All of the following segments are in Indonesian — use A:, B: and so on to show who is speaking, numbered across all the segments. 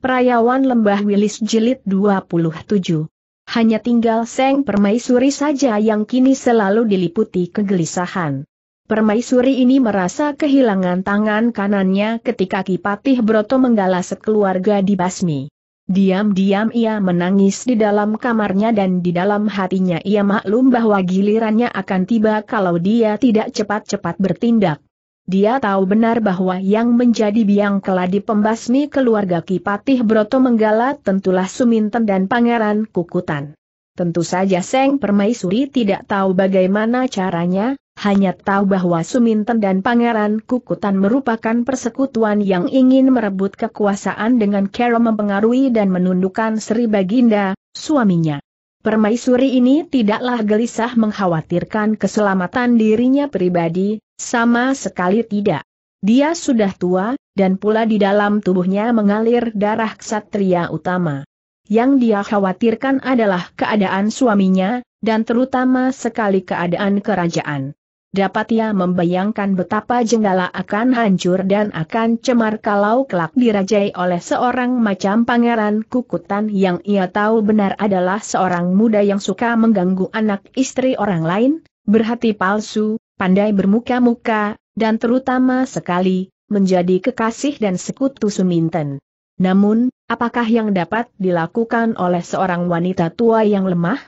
A: Perayawan Lembah Wilis Jilid 27. Hanya tinggal Seng Permaisuri saja yang kini selalu diliputi kegelisahan. Permaisuri ini merasa kehilangan tangan kanannya ketika Kipatih Broto menggalas sekeluarga di Basmi. Diam-diam ia menangis di dalam kamarnya dan di dalam hatinya ia maklum bahwa gilirannya akan tiba kalau dia tidak cepat-cepat bertindak. Dia tahu benar bahwa yang menjadi biang keladi pembasmi keluarga Kipatih Broto Menggala tentulah Suminten dan Pangeran Kukutan. Tentu saja Seng Permaisuri tidak tahu bagaimana caranya, hanya tahu bahwa Suminten dan Pangeran Kukutan merupakan persekutuan yang ingin merebut kekuasaan dengan cara mempengaruhi dan menundukkan Sri Baginda, suaminya. Permaisuri ini tidaklah gelisah mengkhawatirkan keselamatan dirinya pribadi, sama sekali tidak. Dia sudah tua, dan pula di dalam tubuhnya mengalir darah ksatria utama. Yang dia khawatirkan adalah keadaan suaminya, dan terutama sekali keadaan kerajaan. Dapat ia membayangkan betapa jenggala akan hancur dan akan cemar kalau kelak dirajai oleh seorang macam pangeran kukutan yang ia tahu benar adalah seorang muda yang suka mengganggu anak istri orang lain, berhati palsu, pandai bermuka-muka, dan terutama sekali, menjadi kekasih dan sekutu Suminten. Namun, apakah yang dapat dilakukan oleh seorang wanita tua yang lemah?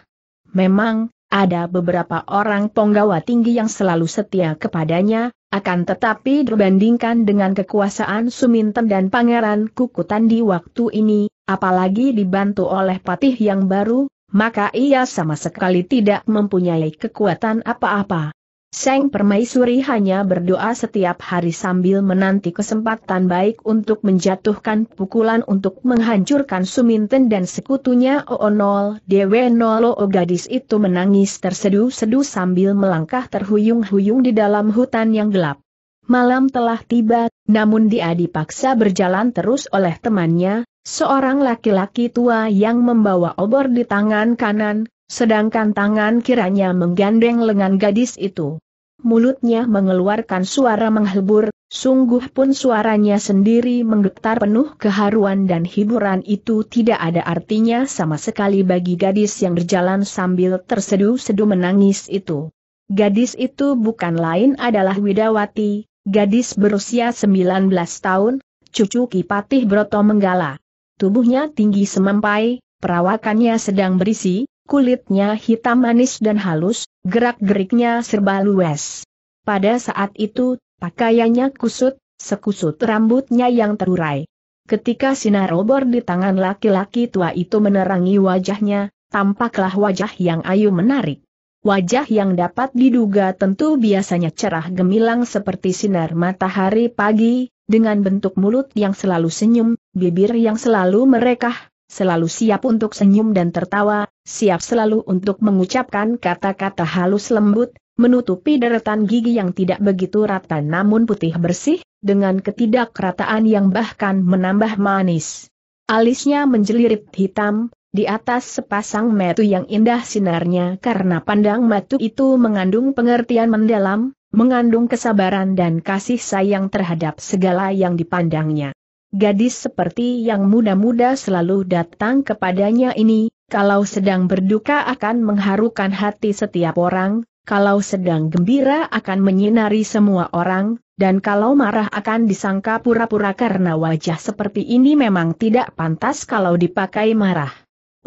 A: Memang, ada beberapa orang penggawa tinggi yang selalu setia kepadanya, akan tetapi dibandingkan dengan kekuasaan Suminten dan Pangeran Kukutan di waktu ini, apalagi dibantu oleh patih yang baru, maka ia sama sekali tidak mempunyai kekuatan apa-apa. Seng Permaisuri hanya berdoa setiap hari sambil menanti kesempatan baik untuk menjatuhkan pukulan untuk menghancurkan Suminten dan sekutunya Oonol Dewe Nolo gadis itu menangis tersedu-sedu sambil melangkah terhuyung-huyung di dalam hutan yang gelap. Malam telah tiba, namun dia dipaksa berjalan terus oleh temannya, seorang laki-laki tua yang membawa obor di tangan kanan, sedangkan tangan kiranya menggandeng lengan gadis itu. Mulutnya mengeluarkan suara menghibur, sungguh pun suaranya sendiri menggetar penuh keharuan dan hiburan itu tidak ada artinya sama sekali bagi gadis yang berjalan sambil terseduh-seduh menangis itu. Gadis itu bukan lain adalah Widawati, gadis berusia 19 tahun, cucu Kipatih Broto Menggala. Tubuhnya tinggi semampai, perawakannya sedang berisi, Kulitnya hitam manis dan halus, gerak-geriknya serba luas. Pada saat itu, pakaiannya kusut, sekusut rambutnya yang terurai. Ketika sinar obor di tangan laki-laki tua itu menerangi wajahnya, tampaklah wajah yang ayu menarik. Wajah yang dapat diduga tentu biasanya cerah gemilang seperti sinar matahari pagi, dengan bentuk mulut yang selalu senyum, bibir yang selalu merekah, selalu siap untuk senyum dan tertawa, siap selalu untuk mengucapkan kata-kata halus lembut, menutupi deretan gigi yang tidak begitu rata namun putih bersih, dengan ketidakrataan yang bahkan menambah manis. Alisnya menjelirit hitam, di atas sepasang metu yang indah sinarnya karena pandang matu itu mengandung pengertian mendalam, mengandung kesabaran dan kasih sayang terhadap segala yang dipandangnya. Gadis seperti yang muda-muda selalu datang kepadanya ini, kalau sedang berduka akan mengharukan hati setiap orang, kalau sedang gembira akan menyinari semua orang, dan kalau marah akan disangka pura-pura karena wajah seperti ini memang tidak pantas kalau dipakai marah.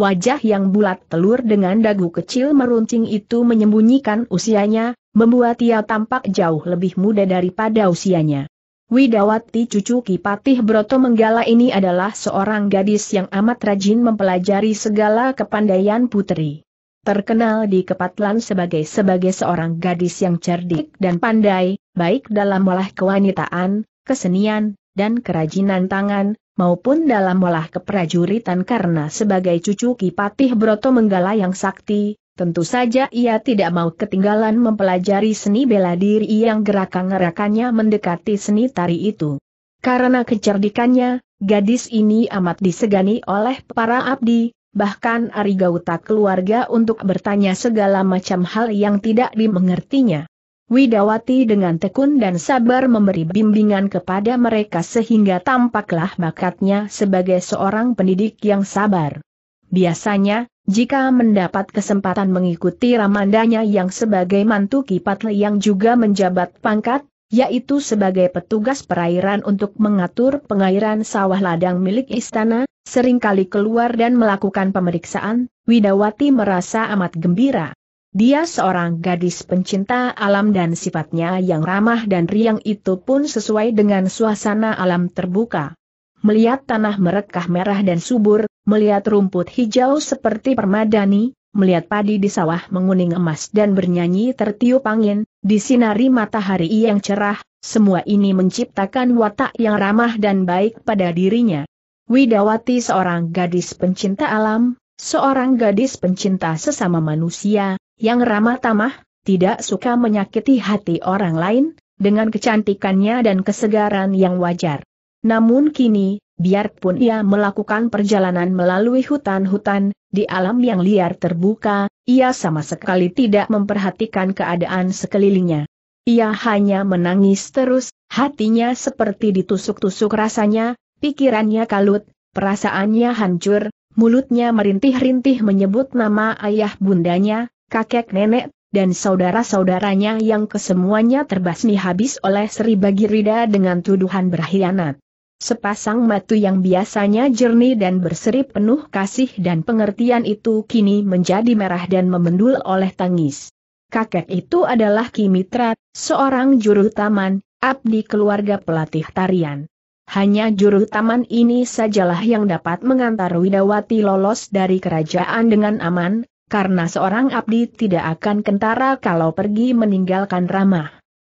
A: Wajah yang bulat telur dengan dagu kecil meruncing itu menyembunyikan usianya, membuat ia tampak jauh lebih muda daripada usianya. Widawati cucu Kipatih Broto Menggala ini adalah seorang gadis yang amat rajin mempelajari segala kepandaian putri. Terkenal di Kepatlan sebagai sebagai seorang gadis yang cerdik dan pandai, baik dalam olah kewanitaan, kesenian, dan kerajinan tangan, maupun dalam olah keprajuritan karena sebagai cucu Kipatih Broto Menggala yang sakti, Tentu saja ia tidak mau ketinggalan mempelajari seni bela diri yang gerakan-gerakannya mendekati seni tari itu. Karena kecerdikannya, gadis ini amat disegani oleh para abdi, bahkan Ari keluarga untuk bertanya segala macam hal yang tidak dimengertinya. Widawati dengan tekun dan sabar memberi bimbingan kepada mereka sehingga tampaklah bakatnya sebagai seorang pendidik yang sabar. Biasanya, jika mendapat kesempatan mengikuti ramandanya yang sebagai mantu Kipat yang juga menjabat pangkat, yaitu sebagai petugas perairan untuk mengatur pengairan sawah ladang milik istana, seringkali keluar dan melakukan pemeriksaan, Widawati merasa amat gembira. Dia seorang gadis pencinta alam dan sifatnya yang ramah dan riang itu pun sesuai dengan suasana alam terbuka melihat tanah merekah merah dan subur, melihat rumput hijau seperti permadani, melihat padi di sawah menguning emas dan bernyanyi tertiup angin, disinari matahari yang cerah, semua ini menciptakan watak yang ramah dan baik pada dirinya. Widawati seorang gadis pencinta alam, seorang gadis pencinta sesama manusia, yang ramah tamah, tidak suka menyakiti hati orang lain, dengan kecantikannya dan kesegaran yang wajar. Namun kini, biarpun ia melakukan perjalanan melalui hutan-hutan, di alam yang liar terbuka, ia sama sekali tidak memperhatikan keadaan sekelilingnya. Ia hanya menangis terus, hatinya seperti ditusuk-tusuk rasanya, pikirannya kalut, perasaannya hancur, mulutnya merintih-rintih menyebut nama ayah bundanya, kakek nenek, dan saudara-saudaranya yang kesemuanya terbasmi habis oleh Sri Bagirida dengan tuduhan berkhianat. Sepasang matu yang biasanya jernih dan berseri penuh kasih dan pengertian itu kini menjadi merah dan memendul oleh tangis. Kakek itu adalah Kimitra, seorang juru taman, abdi keluarga pelatih tarian. Hanya juru taman ini sajalah yang dapat mengantar Widawati lolos dari kerajaan dengan aman, karena seorang abdi tidak akan kentara kalau pergi meninggalkan ramah.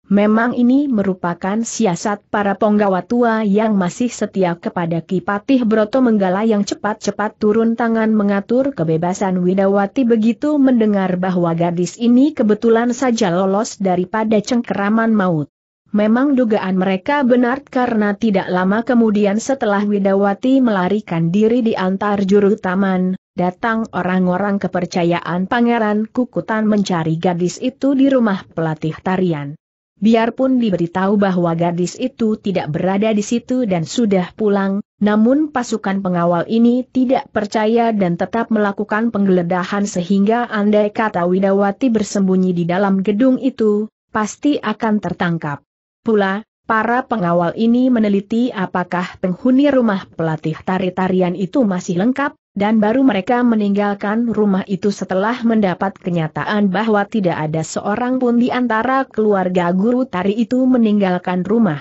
A: Memang ini merupakan siasat para penggawa tua yang masih setia kepada Kipatih Broto Menggala yang cepat-cepat turun tangan mengatur kebebasan Widawati begitu mendengar bahwa gadis ini kebetulan saja lolos daripada cengkeraman maut. Memang dugaan mereka benar karena tidak lama kemudian setelah Widawati melarikan diri di antar juru taman, datang orang-orang kepercayaan Pangeran Kukutan mencari gadis itu di rumah pelatih tarian. Biarpun diberitahu bahwa gadis itu tidak berada di situ dan sudah pulang, namun pasukan pengawal ini tidak percaya dan tetap melakukan penggeledahan sehingga andai kata Widawati bersembunyi di dalam gedung itu, pasti akan tertangkap. Pula, Para pengawal ini meneliti apakah penghuni rumah pelatih tari-tarian itu masih lengkap, dan baru mereka meninggalkan rumah itu setelah mendapat kenyataan bahwa tidak ada seorang pun di antara keluarga guru tari itu meninggalkan rumah.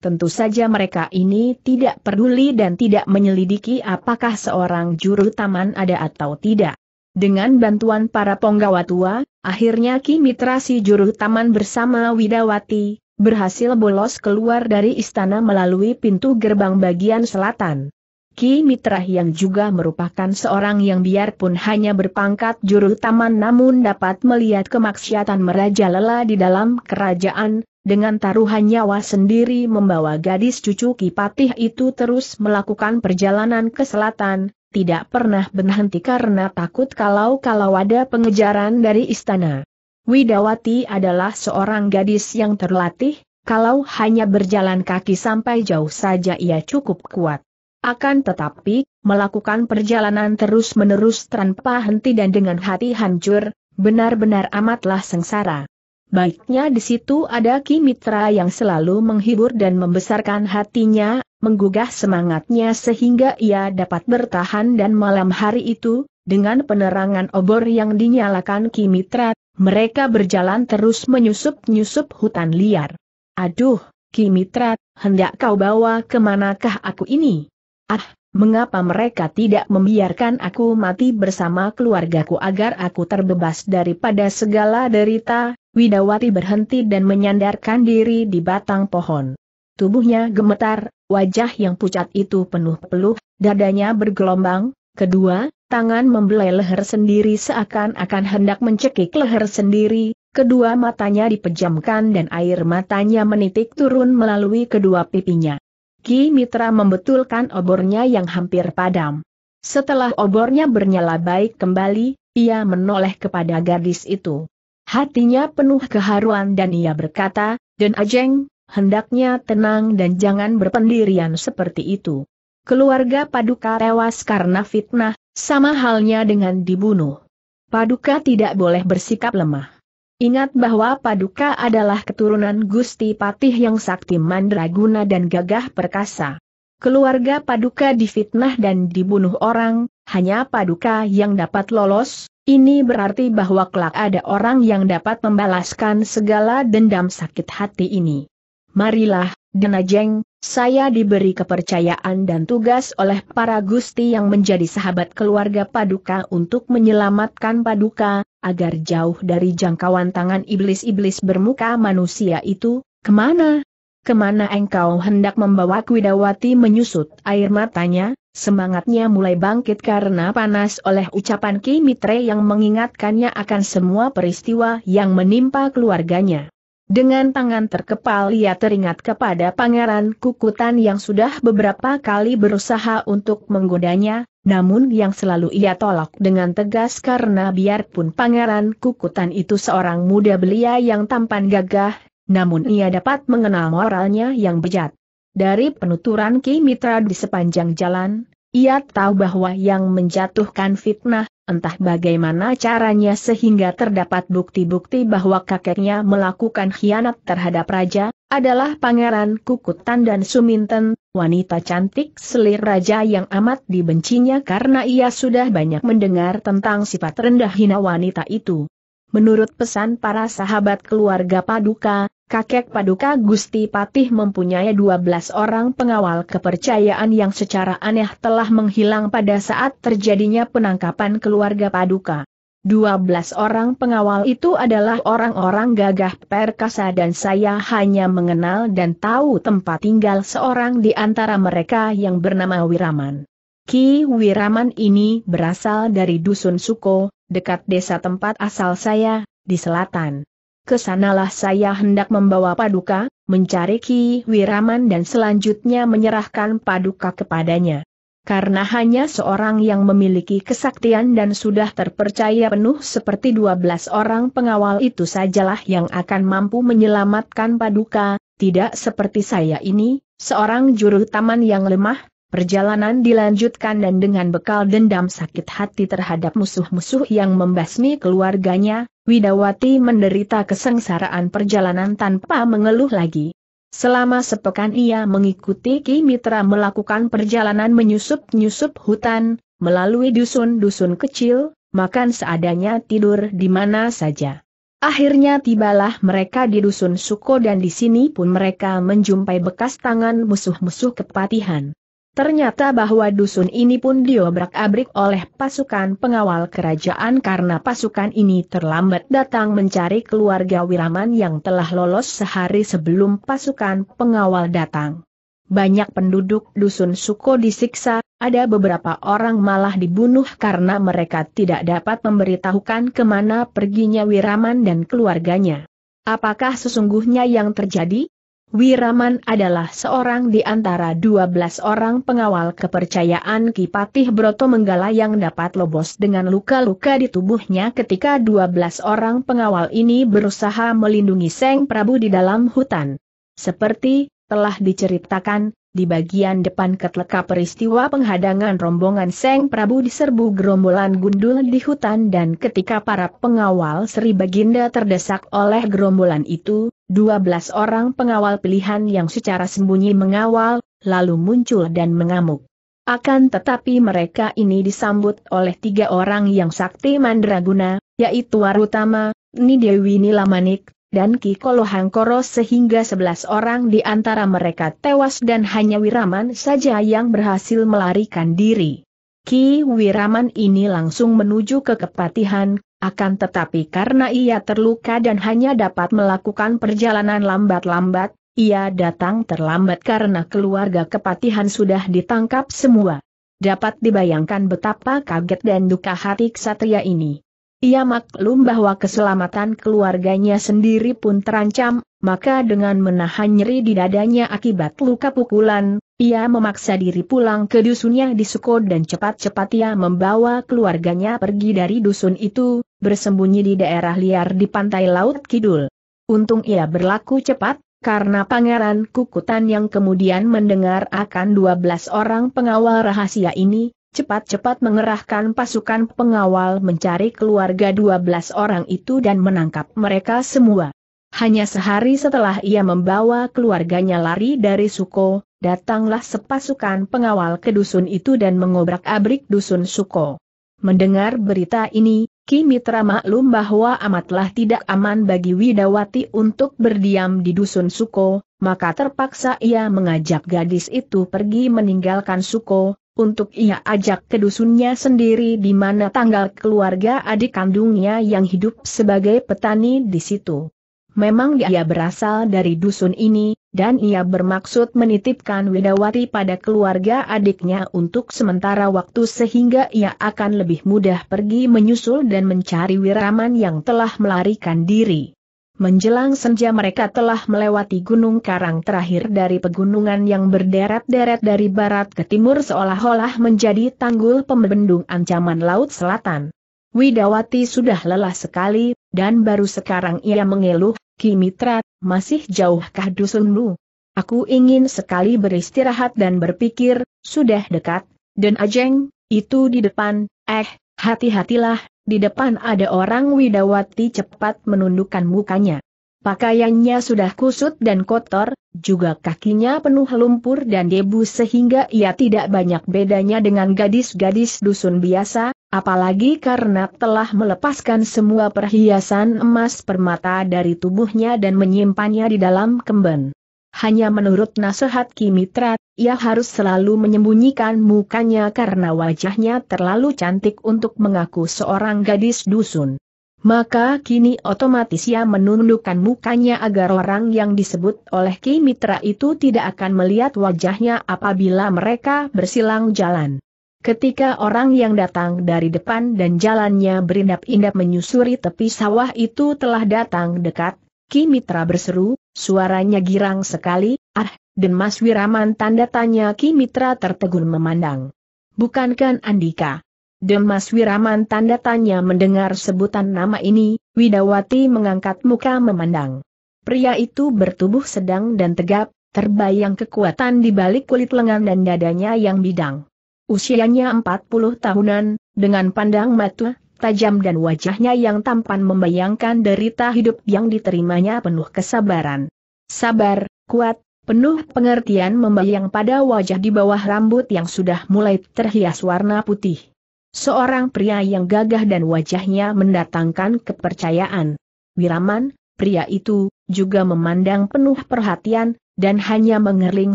A: Tentu saja mereka ini tidak peduli dan tidak menyelidiki apakah seorang juru taman ada atau tidak. Dengan bantuan para penggawa tua, akhirnya Ki Mitra si juru taman bersama Widawati, berhasil bolos keluar dari istana melalui pintu gerbang bagian selatan. Ki Mitrah yang juga merupakan seorang yang biarpun hanya berpangkat juru taman namun dapat melihat kemaksiatan meraja lelah di dalam kerajaan, dengan taruhan nyawa sendiri membawa gadis cucu Kipatih itu terus melakukan perjalanan ke selatan, tidak pernah berhenti karena takut kalau-kalau ada pengejaran dari istana. Widawati adalah seorang gadis yang terlatih, kalau hanya berjalan kaki sampai jauh saja ia cukup kuat. Akan tetapi, melakukan perjalanan terus-menerus tanpa henti dan dengan hati hancur, benar-benar amatlah sengsara. Baiknya di situ ada Ki Mitra yang selalu menghibur dan membesarkan hatinya, menggugah semangatnya sehingga ia dapat bertahan dan malam hari itu, dengan penerangan obor yang dinyalakan Ki Mitra, mereka berjalan terus menyusup-nyusup hutan liar. Aduh, Ki hendak kau bawa kemanakah aku ini? Ah, mengapa mereka tidak membiarkan aku mati bersama keluargaku agar aku terbebas daripada segala derita? Widawati berhenti dan menyandarkan diri di batang pohon. Tubuhnya gemetar, wajah yang pucat itu penuh peluh, dadanya bergelombang, kedua, tangan membelai leher sendiri seakan-akan hendak mencekik leher sendiri, kedua matanya dipejamkan dan air matanya menitik turun melalui kedua pipinya. Ki Mitra membetulkan obornya yang hampir padam. Setelah obornya bernyala baik kembali, ia menoleh kepada gadis itu. Hatinya penuh keharuan dan ia berkata, Den Ajeng, hendaknya tenang dan jangan berpendirian seperti itu. Keluarga Paduka tewas karena fitnah, sama halnya dengan dibunuh. Paduka tidak boleh bersikap lemah. Ingat bahwa Paduka adalah keturunan Gusti Patih yang sakti mandraguna dan gagah perkasa. Keluarga Paduka difitnah dan dibunuh orang, hanya Paduka yang dapat lolos, ini berarti bahwa kelak ada orang yang dapat membalaskan segala dendam sakit hati ini. Marilah, Denajeng, saya diberi kepercayaan dan tugas oleh para gusti yang menjadi sahabat keluarga Paduka untuk menyelamatkan Paduka, agar jauh dari jangkauan tangan iblis-iblis bermuka manusia itu, kemana? Kemana engkau hendak membawa Kwidawati menyusut air matanya, semangatnya mulai bangkit karena panas oleh ucapan Ki Mitre yang mengingatkannya akan semua peristiwa yang menimpa keluarganya. Dengan tangan terkepal ia teringat kepada pangeran kukutan yang sudah beberapa kali berusaha untuk menggodanya, namun yang selalu ia tolak dengan tegas karena biarpun pangeran kukutan itu seorang muda belia yang tampan gagah, namun ia dapat mengenal moralnya yang bejat. Dari penuturan Ki Mitra di sepanjang jalan, ia tahu bahwa yang menjatuhkan fitnah Entah bagaimana caranya sehingga terdapat bukti-bukti bahwa kakeknya melakukan khianat terhadap raja, adalah Pangeran Kukutan dan Suminten, wanita cantik selir raja yang amat dibencinya karena ia sudah banyak mendengar tentang sifat rendah hina wanita itu. Menurut pesan para sahabat keluarga Paduka, kakek Paduka Gusti Patih mempunyai 12 orang pengawal kepercayaan yang secara aneh telah menghilang pada saat terjadinya penangkapan keluarga Paduka. 12 orang pengawal itu adalah orang-orang gagah perkasa dan saya hanya mengenal dan tahu tempat tinggal seorang di antara mereka yang bernama Wiraman. Ki Wiraman ini berasal dari Dusun Suko, dekat desa tempat asal saya, di selatan kesanalah saya hendak membawa paduka, mencari Ki Wiraman dan selanjutnya menyerahkan paduka kepadanya. Karena hanya seorang yang memiliki kesaktian dan sudah terpercaya penuh seperti 12 orang pengawal itu sajalah yang akan mampu menyelamatkan paduka, tidak seperti saya ini, seorang juru taman yang lemah, perjalanan dilanjutkan dan dengan bekal dendam sakit hati terhadap musuh-musuh yang membasmi keluarganya, Widawati menderita kesengsaraan perjalanan tanpa mengeluh lagi. Selama sepekan ia mengikuti Ki Mitra melakukan perjalanan menyusup-nyusup hutan, melalui dusun-dusun kecil, makan seadanya tidur di mana saja. Akhirnya tibalah mereka di dusun Suko dan di sini pun mereka menjumpai bekas tangan musuh-musuh kepatihan. Ternyata bahwa dusun ini pun diobrak-abrik oleh pasukan pengawal kerajaan karena pasukan ini terlambat datang mencari keluarga Wiraman yang telah lolos sehari sebelum pasukan pengawal datang. Banyak penduduk dusun Suko disiksa, ada beberapa orang malah dibunuh karena mereka tidak dapat memberitahukan kemana perginya Wiraman dan keluarganya. Apakah sesungguhnya yang terjadi? Wiraman adalah seorang di antara 12 orang pengawal kepercayaan Kipatih Broto Menggala yang dapat lobos dengan luka-luka di tubuhnya ketika 12 orang pengawal ini berusaha melindungi Seng Prabu di dalam hutan. Seperti telah diceritakan, di bagian depan ketleka peristiwa penghadangan rombongan Seng Prabu diserbu gerombolan gundul di hutan dan ketika para pengawal Sri Baginda terdesak oleh gerombolan itu, 12 orang pengawal pilihan yang secara sembunyi mengawal, lalu muncul dan mengamuk. Akan tetapi mereka ini disambut oleh tiga orang yang sakti mandraguna, yaitu Warutama, Nidewi Nilamanik, dan Ki Kolohangkoro sehingga 11 orang di antara mereka tewas dan hanya Wiraman saja yang berhasil melarikan diri. Ki Wiraman ini langsung menuju ke kepatihan, akan tetapi karena ia terluka dan hanya dapat melakukan perjalanan lambat-lambat, ia datang terlambat karena keluarga kepatihan sudah ditangkap semua. Dapat dibayangkan betapa kaget dan duka hati ksatria ini. Ia maklum bahwa keselamatan keluarganya sendiri pun terancam, maka dengan menahan nyeri di dadanya akibat luka pukulan, ia memaksa diri pulang ke dusunnya di Suko dan cepat-cepat ia membawa keluarganya pergi dari dusun itu, bersembunyi di daerah liar di pantai Laut Kidul. Untung ia berlaku cepat, karena Pangeran Kukutan yang kemudian mendengar akan 12 orang pengawal rahasia ini, cepat-cepat mengerahkan pasukan pengawal mencari keluarga 12 orang itu dan menangkap mereka semua. Hanya sehari setelah ia membawa keluarganya lari dari Suko, datanglah sepasukan pengawal ke dusun itu dan mengobrak-abrik dusun Suko. Mendengar berita ini, Ki Mitra maklum bahwa amatlah tidak aman bagi Widawati untuk berdiam di dusun Suko, maka terpaksa ia mengajak gadis itu pergi meninggalkan Suko, untuk ia ajak ke dusunnya sendiri di mana tanggal keluarga adik kandungnya yang hidup sebagai petani di situ. Memang dia berasal dari dusun ini, dan ia bermaksud menitipkan Widawati pada keluarga adiknya untuk sementara waktu sehingga ia akan lebih mudah pergi menyusul dan mencari Wiraman yang telah melarikan diri. Menjelang senja mereka telah melewati gunung karang terakhir dari pegunungan yang berderet-deret dari barat ke timur seolah-olah menjadi tanggul pembendung ancaman laut selatan. Widawati sudah lelah sekali, dan baru sekarang ia mengeluh, Kimitra, masih jauhkah dusunmu? Aku ingin sekali beristirahat dan berpikir, sudah dekat, dan ajeng, itu di depan, eh, hati-hatilah, di depan ada orang Widawati cepat menundukkan mukanya. Pakaiannya sudah kusut dan kotor, juga kakinya penuh lumpur dan debu sehingga ia tidak banyak bedanya dengan gadis-gadis dusun biasa, apalagi karena telah melepaskan semua perhiasan emas permata dari tubuhnya dan menyimpannya di dalam kemben. Hanya menurut nasihat Kimitra, ia harus selalu menyembunyikan mukanya karena wajahnya terlalu cantik untuk mengaku seorang gadis dusun. Maka kini otomatis ia menundukkan mukanya agar orang yang disebut oleh Kimitra itu tidak akan melihat wajahnya apabila mereka bersilang jalan. Ketika orang yang datang dari depan dan jalannya berindap-indap menyusuri tepi sawah itu telah datang dekat, Kimitra berseru, Suaranya girang sekali, ah, dan Mas Wiraman tanda tanya Ki tertegun memandang. Bukankan Andika. Demas Wiraman tanda tanya mendengar sebutan nama ini, Widawati mengangkat muka memandang. Pria itu bertubuh sedang dan tegap, terbayang kekuatan di balik kulit lengan dan dadanya yang bidang. Usianya 40 tahunan, dengan pandang mata, tajam dan wajahnya yang tampan membayangkan derita hidup yang diterimanya penuh kesabaran. Sabar, kuat, penuh pengertian membayang pada wajah di bawah rambut yang sudah mulai terhias warna putih. Seorang pria yang gagah dan wajahnya mendatangkan kepercayaan. Wiraman, pria itu, juga memandang penuh perhatian, dan hanya mengerling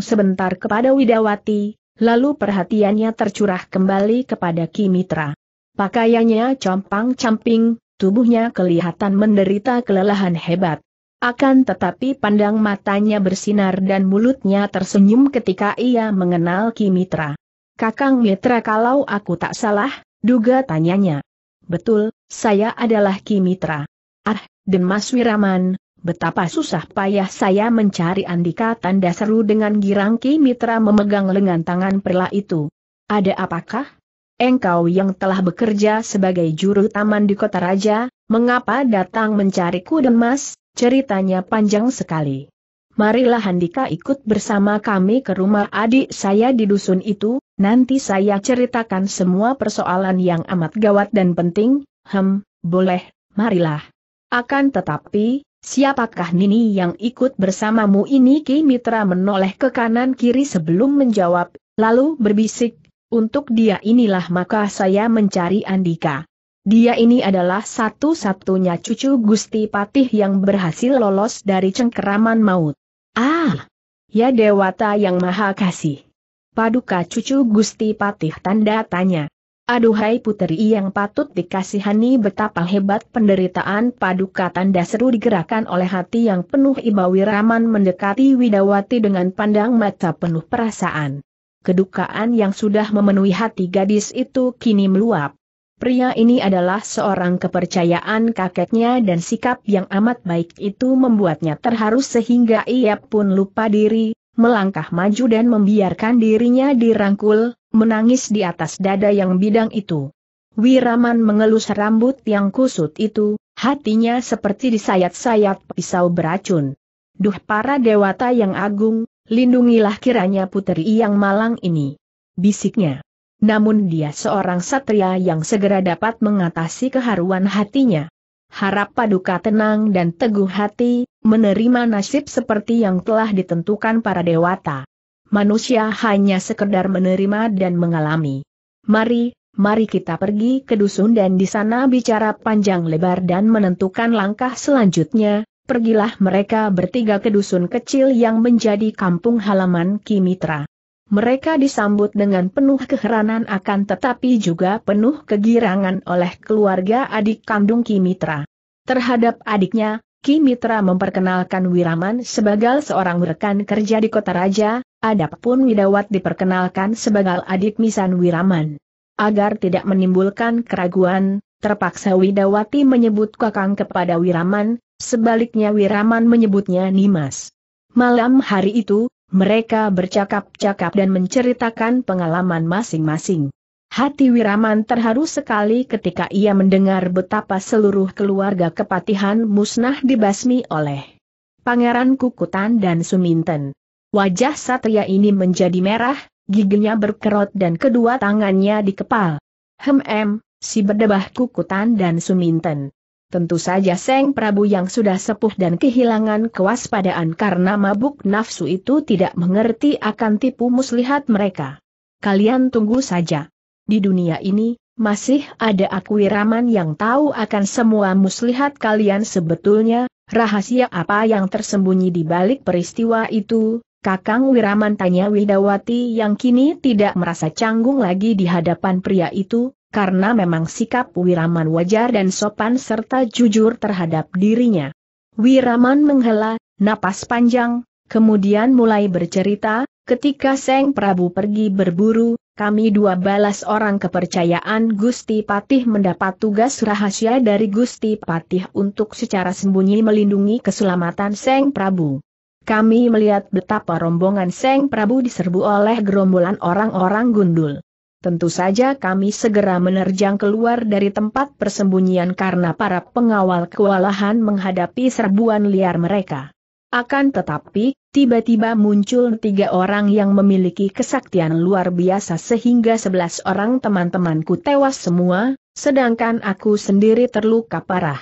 A: sebentar kepada Widawati, lalu perhatiannya tercurah kembali kepada Kimitra. Pakaiannya compang-camping, tubuhnya kelihatan menderita kelelahan hebat. Akan tetapi pandang matanya bersinar dan mulutnya tersenyum ketika ia mengenal Kimitra. Kakang Mitra kalau aku tak salah, duga tanyanya. Betul, saya adalah Kimitra. Mitra. Ah, Mas Wiraman, betapa susah payah saya mencari Andika tanda seru dengan girang Ki Mitra memegang lengan tangan perla itu. Ada apakah? engkau yang telah bekerja sebagai juru taman di kota raja, mengapa datang mencariku dan mas, ceritanya panjang sekali. Marilah Handika ikut bersama kami ke rumah adik saya di dusun itu, nanti saya ceritakan semua persoalan yang amat gawat dan penting, hem, boleh, marilah. Akan tetapi, siapakah Nini yang ikut bersamamu ini Ki Mitra menoleh ke kanan kiri sebelum menjawab, lalu berbisik, untuk dia inilah maka saya mencari Andika. Dia ini adalah satu-satunya cucu Gusti Patih yang berhasil lolos dari cengkeraman maut. Ah! Ya Dewata yang Maha Kasih. Paduka cucu Gusti Patih tanda tanya. Aduhai puteri yang patut dikasihani betapa hebat penderitaan paduka tanda seru digerakkan oleh hati yang penuh ibawiraman mendekati Widawati dengan pandang mata penuh perasaan kedukaan yang sudah memenuhi hati gadis itu kini meluap. Pria ini adalah seorang kepercayaan kakeknya dan sikap yang amat baik itu membuatnya terharu sehingga ia pun lupa diri, melangkah maju dan membiarkan dirinya dirangkul, menangis di atas dada yang bidang itu. Wiraman mengelus rambut yang kusut itu, hatinya seperti disayat-sayat pisau beracun. Duh para dewata yang agung, Lindungilah kiranya puteri yang malang ini. Bisiknya. Namun dia seorang satria yang segera dapat mengatasi keharuan hatinya. Harap paduka tenang dan teguh hati, menerima nasib seperti yang telah ditentukan para dewata. Manusia hanya sekedar menerima dan mengalami. Mari, mari kita pergi ke dusun dan di sana bicara panjang lebar dan menentukan langkah selanjutnya, pergilah mereka bertiga ke dusun kecil yang menjadi kampung halaman Kimitra. Mereka disambut dengan penuh keheranan akan tetapi juga penuh kegirangan oleh keluarga adik kandung Kimitra. Terhadap adiknya, Kimitra memperkenalkan Wiraman sebagai seorang rekan kerja di kota raja, adapun Widawat diperkenalkan sebagai adik misan Wiraman. Agar tidak menimbulkan keraguan, Terpaksa Widawati menyebut Kakang kepada Wiraman, sebaliknya Wiraman menyebutnya Nimas. Malam hari itu, mereka bercakap-cakap dan menceritakan pengalaman masing-masing. Hati Wiraman terharu sekali ketika ia mendengar betapa seluruh keluarga kepatihan musnah dibasmi oleh Pangeran Kukutan dan Suminten. Wajah Satria ini menjadi merah, giginya berkerut dan kedua tangannya dikepal. hem si berdebah kukutan dan suminten. Tentu saja Seng Prabu yang sudah sepuh dan kehilangan kewaspadaan karena mabuk nafsu itu tidak mengerti akan tipu muslihat mereka. Kalian tunggu saja. Di dunia ini, masih ada aku Wiraman yang tahu akan semua muslihat kalian sebetulnya, rahasia apa yang tersembunyi di balik peristiwa itu, Kakang Wiraman tanya Widawati yang kini tidak merasa canggung lagi di hadapan pria itu, karena memang sikap Wiraman wajar dan sopan serta jujur terhadap dirinya. Wiraman menghela, napas panjang, kemudian mulai bercerita, ketika Seng Prabu pergi berburu, kami dua balas orang kepercayaan Gusti Patih mendapat tugas rahasia dari Gusti Patih untuk secara sembunyi melindungi keselamatan Seng Prabu. Kami melihat betapa rombongan Seng Prabu diserbu oleh gerombolan orang-orang gundul. Tentu saja kami segera menerjang keluar dari tempat persembunyian karena para pengawal kewalahan menghadapi serbuan liar mereka. Akan tetapi, tiba-tiba muncul tiga orang yang memiliki kesaktian luar biasa sehingga sebelas orang teman-temanku tewas semua, sedangkan aku sendiri terluka parah.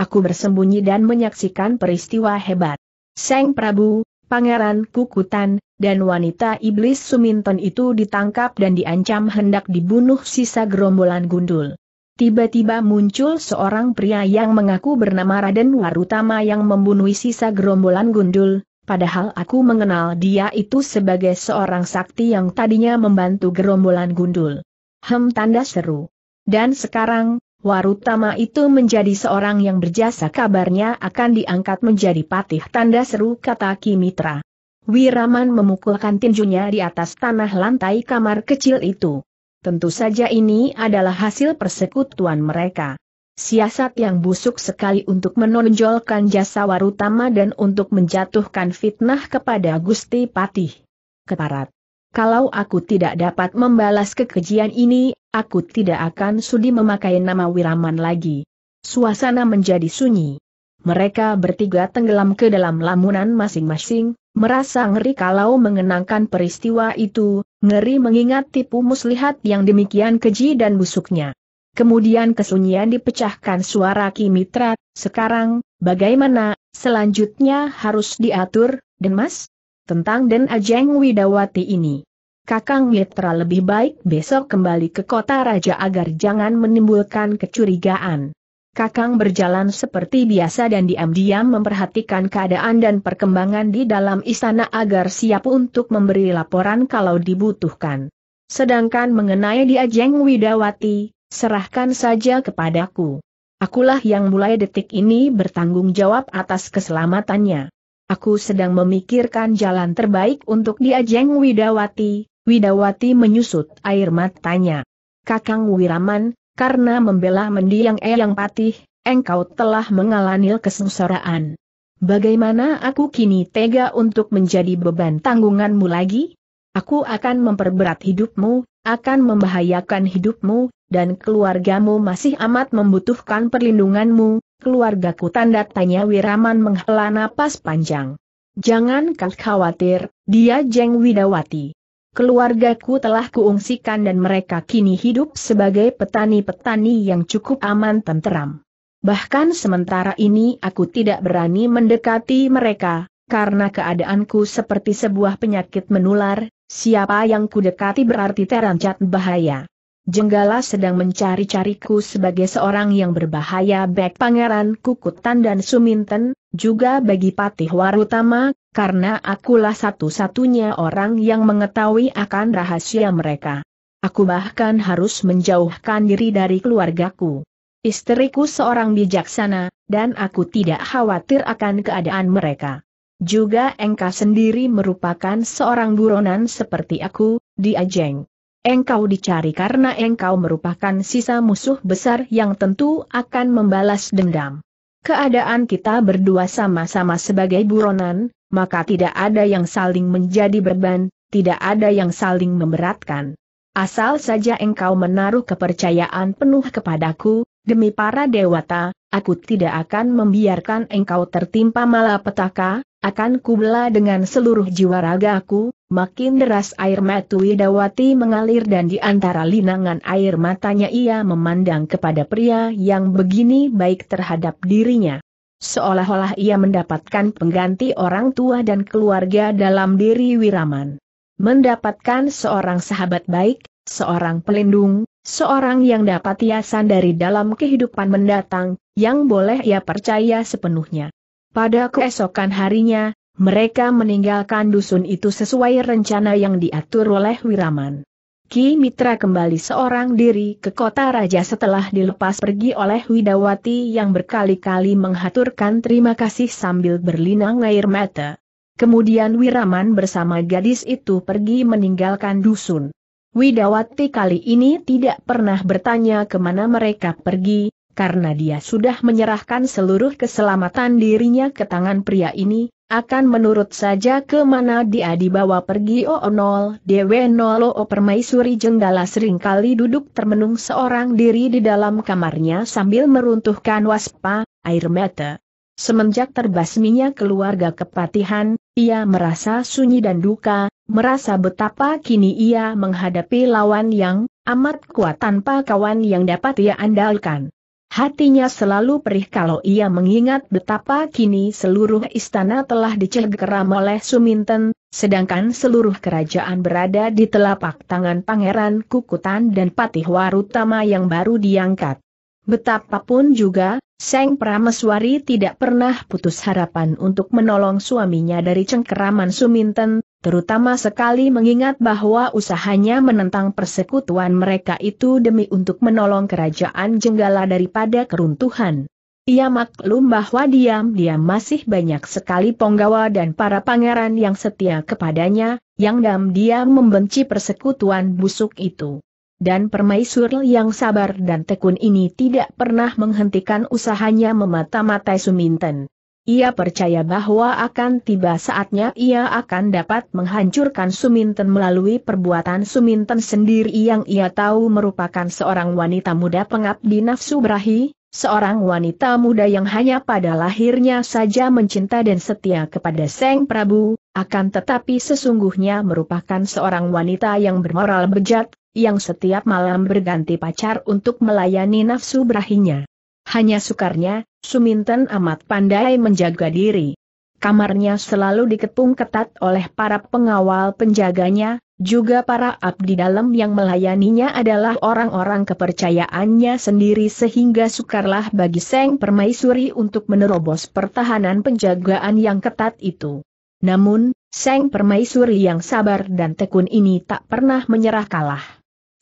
A: Aku bersembunyi dan menyaksikan peristiwa hebat. Seng Prabu, Pangeran Kukutan, dan wanita iblis Suminton itu ditangkap dan diancam hendak dibunuh sisa gerombolan gundul. Tiba-tiba muncul seorang pria yang mengaku bernama Raden Warutama yang membunuh sisa gerombolan gundul, padahal aku mengenal dia itu sebagai seorang sakti yang tadinya membantu gerombolan gundul. Hem tanda seru. Dan sekarang, Warutama itu menjadi seorang yang berjasa kabarnya akan diangkat menjadi patih tanda seru kata Kimitra. Wiraman memukulkan tinjunya di atas tanah lantai kamar kecil itu. Tentu saja ini adalah hasil persekutuan mereka. Siasat yang busuk sekali untuk menonjolkan jasa Warutama dan untuk menjatuhkan fitnah kepada Gusti Patih. Keparat. Kalau aku tidak dapat membalas kekejian ini, Aku tidak akan sudi memakai nama Wiraman lagi. Suasana menjadi sunyi. Mereka bertiga tenggelam ke dalam lamunan masing-masing, merasa ngeri kalau mengenangkan peristiwa itu, ngeri mengingat tipu muslihat yang demikian keji dan busuknya. Kemudian kesunyian dipecahkan suara Kimitra, sekarang, bagaimana, selanjutnya harus diatur, Denmas? Tentang Den Ajeng Widawati ini. Kakang Mitra lebih baik besok kembali ke kota raja agar jangan menimbulkan kecurigaan. Kakang berjalan seperti biasa dan diam-diam memperhatikan keadaan dan perkembangan di dalam istana agar siap untuk memberi laporan kalau dibutuhkan. Sedangkan mengenai Diajeng Widawati, serahkan saja kepadaku. Akulah yang mulai detik ini bertanggung jawab atas keselamatannya. Aku sedang memikirkan jalan terbaik untuk Diajeng Widawati, Widawati menyusut air matanya. Kakang Wiraman, karena membela mendiang Eyang Patih, engkau telah mengalami kesengsaraan. Bagaimana aku kini tega untuk menjadi beban tanggunganmu lagi? Aku akan memperberat hidupmu, akan membahayakan hidupmu, dan keluargamu masih amat membutuhkan perlindunganmu, keluargaku tanda tanya Wiraman menghela napas panjang. Jangan kau khawatir, dia Jeng Widawati. Keluargaku telah kuungsikan dan mereka kini hidup sebagai petani-petani yang cukup aman tenteram. Bahkan sementara ini aku tidak berani mendekati mereka, karena keadaanku seperti sebuah penyakit menular, siapa yang kudekati berarti terancat bahaya. Jenggala sedang mencari-cariku sebagai seorang yang berbahaya baik Pangeran Kukutan dan Suminten, juga bagi Patih Warutama, karena akulah satu-satunya orang yang mengetahui akan rahasia mereka. Aku bahkan harus menjauhkan diri dari keluargaku. Istriku seorang bijaksana, dan aku tidak khawatir akan keadaan mereka. Juga engkau sendiri merupakan seorang buronan seperti aku, di Ajeng. Engkau dicari karena engkau merupakan sisa musuh besar yang tentu akan membalas dendam. Keadaan kita berdua sama-sama sebagai buronan, maka tidak ada yang saling menjadi beban, tidak ada yang saling memberatkan. Asal saja engkau menaruh kepercayaan penuh kepadaku, demi para dewata, aku tidak akan membiarkan engkau tertimpa malapetaka, akan kubela dengan seluruh jiwa ragaku, makin deras air mata Widawati mengalir dan di antara linangan air matanya ia memandang kepada pria yang begini baik terhadap dirinya seolah-olah ia mendapatkan pengganti orang tua dan keluarga dalam diri Wiraman. Mendapatkan seorang sahabat baik, seorang pelindung, seorang yang dapat ia sandari dalam kehidupan mendatang, yang boleh ia percaya sepenuhnya. Pada keesokan harinya, mereka meninggalkan dusun itu sesuai rencana yang diatur oleh Wiraman. Ki Mitra kembali seorang diri ke kota raja setelah dilepas pergi oleh Widawati yang berkali-kali menghaturkan terima kasih sambil berlinang air mata. Kemudian Wiraman bersama gadis itu pergi meninggalkan dusun. Widawati kali ini tidak pernah bertanya kemana mereka pergi, karena dia sudah menyerahkan seluruh keselamatan dirinya ke tangan pria ini, akan menurut saja ke mana dia dibawa pergi O0 Dewe Nolo Permaisuri Jenggala seringkali duduk termenung seorang diri di dalam kamarnya sambil meruntuhkan waspa, air mata. Semenjak terbasminya keluarga kepatihan, ia merasa sunyi dan duka, merasa betapa kini ia menghadapi lawan yang amat kuat tanpa kawan yang dapat ia andalkan. Hatinya selalu perih kalau ia mengingat betapa kini seluruh istana telah dicegeram oleh Suminten, sedangkan seluruh kerajaan berada di telapak tangan Pangeran Kukutan dan Patih Warutama yang baru diangkat. Betapapun juga, Seng Prameswari tidak pernah putus harapan untuk menolong suaminya dari cengkeraman Suminten, Terutama sekali mengingat bahwa usahanya menentang persekutuan mereka itu demi untuk menolong kerajaan Jenggala daripada keruntuhan. Ia maklum bahwa diam-diam masih banyak sekali penggawa dan para pangeran yang setia kepadanya, yang diam-diam membenci persekutuan busuk itu. Dan permaisur yang sabar dan tekun ini tidak pernah menghentikan usahanya memata-matai Suminten. Ia percaya bahwa akan tiba saatnya ia akan dapat menghancurkan Suminten melalui perbuatan Suminten sendiri yang ia tahu merupakan seorang wanita muda pengabdi nafsu berahi, seorang wanita muda yang hanya pada lahirnya saja mencinta dan setia kepada Seng Prabu, akan tetapi sesungguhnya merupakan seorang wanita yang bermoral bejat, yang setiap malam berganti pacar untuk melayani nafsu berahinya. Hanya sukarnya, Suminten amat pandai menjaga diri. Kamarnya selalu dikepung ketat oleh para pengawal penjaganya, juga para abdi dalam yang melayaninya adalah orang-orang kepercayaannya sendiri sehingga sukarlah bagi Seng Permaisuri untuk menerobos pertahanan penjagaan yang ketat itu. Namun, Seng Permaisuri yang sabar dan tekun ini tak pernah menyerah kalah.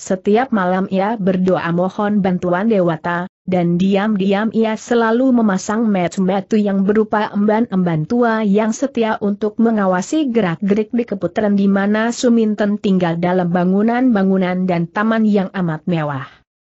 A: Setiap malam ia berdoa mohon bantuan Dewata, dan diam-diam ia selalu memasang metu-metu yang berupa emban-emban tua yang setia untuk mengawasi gerak-gerik di keputaran di mana Suminten tinggal dalam bangunan-bangunan dan taman yang amat mewah.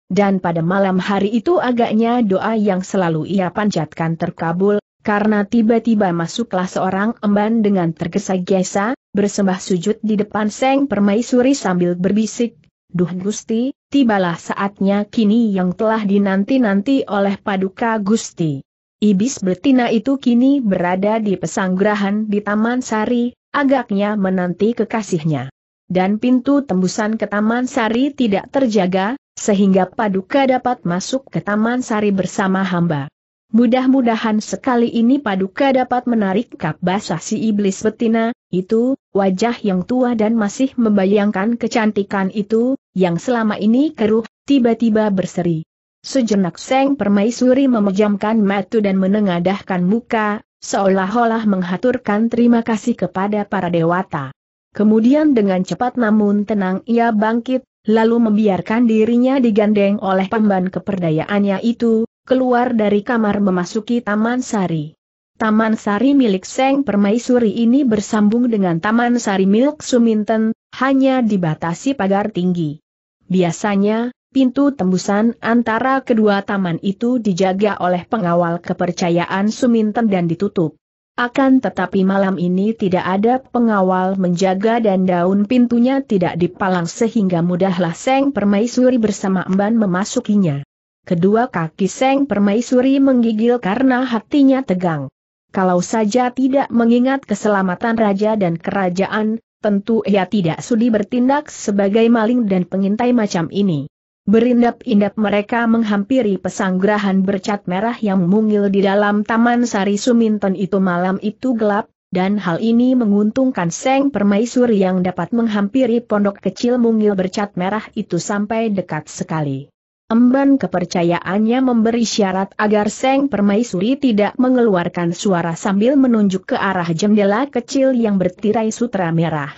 A: Dan pada malam hari itu agaknya doa yang selalu ia panjatkan terkabul, karena tiba-tiba masuklah seorang emban dengan tergesa-gesa, bersembah sujud di depan Seng Permaisuri sambil berbisik, Duh Gusti, tibalah saatnya kini yang telah dinanti-nanti oleh Paduka Gusti. Ibis betina itu kini berada di pesanggrahan di Taman Sari, agaknya menanti kekasihnya. Dan pintu tembusan ke Taman Sari tidak terjaga, sehingga Paduka dapat masuk ke Taman Sari bersama hamba. Mudah-mudahan sekali ini Paduka dapat menarik kap basah si iblis betina, itu, Wajah yang tua dan masih membayangkan kecantikan itu, yang selama ini keruh, tiba-tiba berseri. Sejenak Seng Permaisuri memejamkan mata dan menengadahkan muka, seolah-olah menghaturkan terima kasih kepada para dewata. Kemudian dengan cepat namun tenang ia bangkit, lalu membiarkan dirinya digandeng oleh pemban keperdayaannya itu, keluar dari kamar memasuki Taman Sari. Taman Sari milik Seng Permaisuri ini bersambung dengan Taman Sari milik Suminten, hanya dibatasi pagar tinggi. Biasanya, pintu tembusan antara kedua taman itu dijaga oleh pengawal kepercayaan Suminten dan ditutup. Akan tetapi malam ini tidak ada pengawal menjaga dan daun pintunya tidak dipalang sehingga mudahlah Seng Permaisuri bersama Emban memasukinya. Kedua kaki Seng Permaisuri menggigil karena hatinya tegang kalau saja tidak mengingat keselamatan raja dan kerajaan, tentu ia tidak sudi bertindak sebagai maling dan pengintai macam ini. Berindap-indap mereka menghampiri pesanggrahan bercat merah yang mungil di dalam Taman Sari Suminton itu malam itu gelap, dan hal ini menguntungkan Seng Permaisuri yang dapat menghampiri pondok kecil mungil bercat merah itu sampai dekat sekali. Emban kepercayaannya memberi syarat agar Seng Permaisuri tidak mengeluarkan suara sambil menunjuk ke arah jendela kecil yang bertirai sutra merah.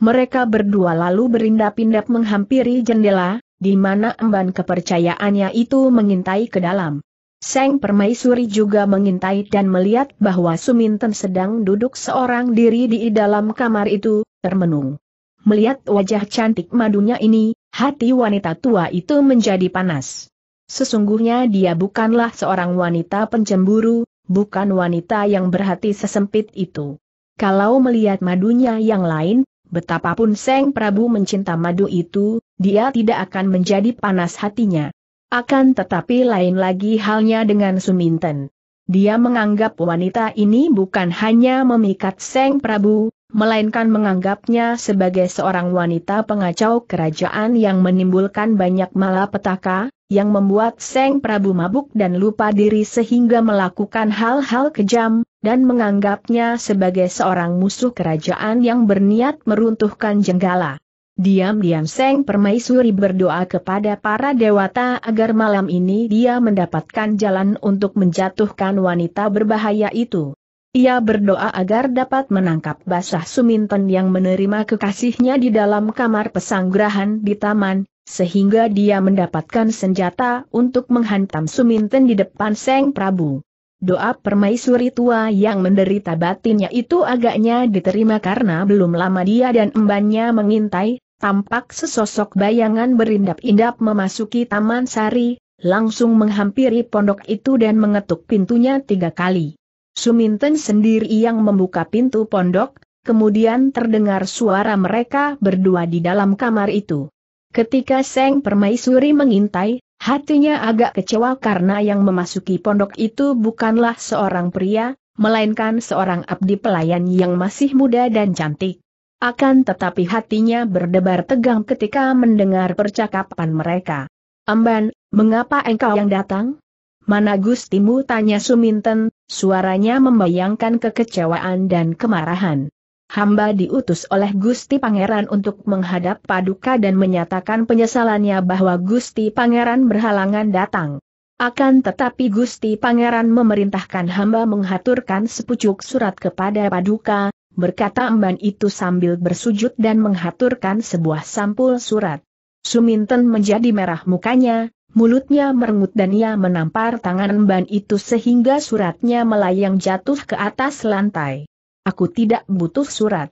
A: Mereka berdua lalu berindap-indap menghampiri jendela, di mana emban kepercayaannya itu mengintai ke dalam. Seng Permaisuri juga mengintai dan melihat bahwa Suminten sedang duduk seorang diri di dalam kamar itu, termenung. Melihat wajah cantik madunya ini, Hati wanita tua itu menjadi panas. Sesungguhnya dia bukanlah seorang wanita pencemburu, bukan wanita yang berhati sesempit itu. Kalau melihat madunya yang lain, betapapun Seng Prabu mencinta madu itu, dia tidak akan menjadi panas hatinya. Akan tetapi lain lagi halnya dengan Suminten. Dia menganggap wanita ini bukan hanya memikat Seng Prabu, melainkan menganggapnya sebagai seorang wanita pengacau kerajaan yang menimbulkan banyak malapetaka, yang membuat Seng Prabu mabuk dan lupa diri sehingga melakukan hal-hal kejam, dan menganggapnya sebagai seorang musuh kerajaan yang berniat meruntuhkan jenggala. Diam-diam Seng Permaisuri berdoa kepada para dewata agar malam ini dia mendapatkan jalan untuk menjatuhkan wanita berbahaya itu. Ia berdoa agar dapat menangkap basah Suminton yang menerima kekasihnya di dalam kamar pesanggrahan di taman, sehingga dia mendapatkan senjata untuk menghantam Suminton di depan Seng Prabu. Doa permaisuri tua yang menderita batinnya itu agaknya diterima karena belum lama dia dan embannya mengintai, tampak sesosok bayangan berindap-indap memasuki Taman Sari, langsung menghampiri pondok itu dan mengetuk pintunya tiga kali. Suminten sendiri yang membuka pintu pondok, kemudian terdengar suara mereka berdua di dalam kamar itu. Ketika Seng Permaisuri mengintai, hatinya agak kecewa karena yang memasuki pondok itu bukanlah seorang pria, melainkan seorang abdi pelayan yang masih muda dan cantik. Akan tetapi hatinya berdebar tegang ketika mendengar percakapan mereka. Amban, mengapa engkau yang datang? Mana Gustimu tanya Suminten, suaranya membayangkan kekecewaan dan kemarahan. Hamba diutus oleh Gusti Pangeran untuk menghadap Paduka dan menyatakan penyesalannya bahwa Gusti Pangeran berhalangan datang. Akan tetapi Gusti Pangeran memerintahkan hamba menghaturkan sepucuk surat kepada Paduka, berkata emban itu sambil bersujud dan menghaturkan sebuah sampul surat. Suminten menjadi merah mukanya, mulutnya merengut dan ia menampar tangan ban itu sehingga suratnya melayang jatuh ke atas lantai. Aku tidak butuh surat.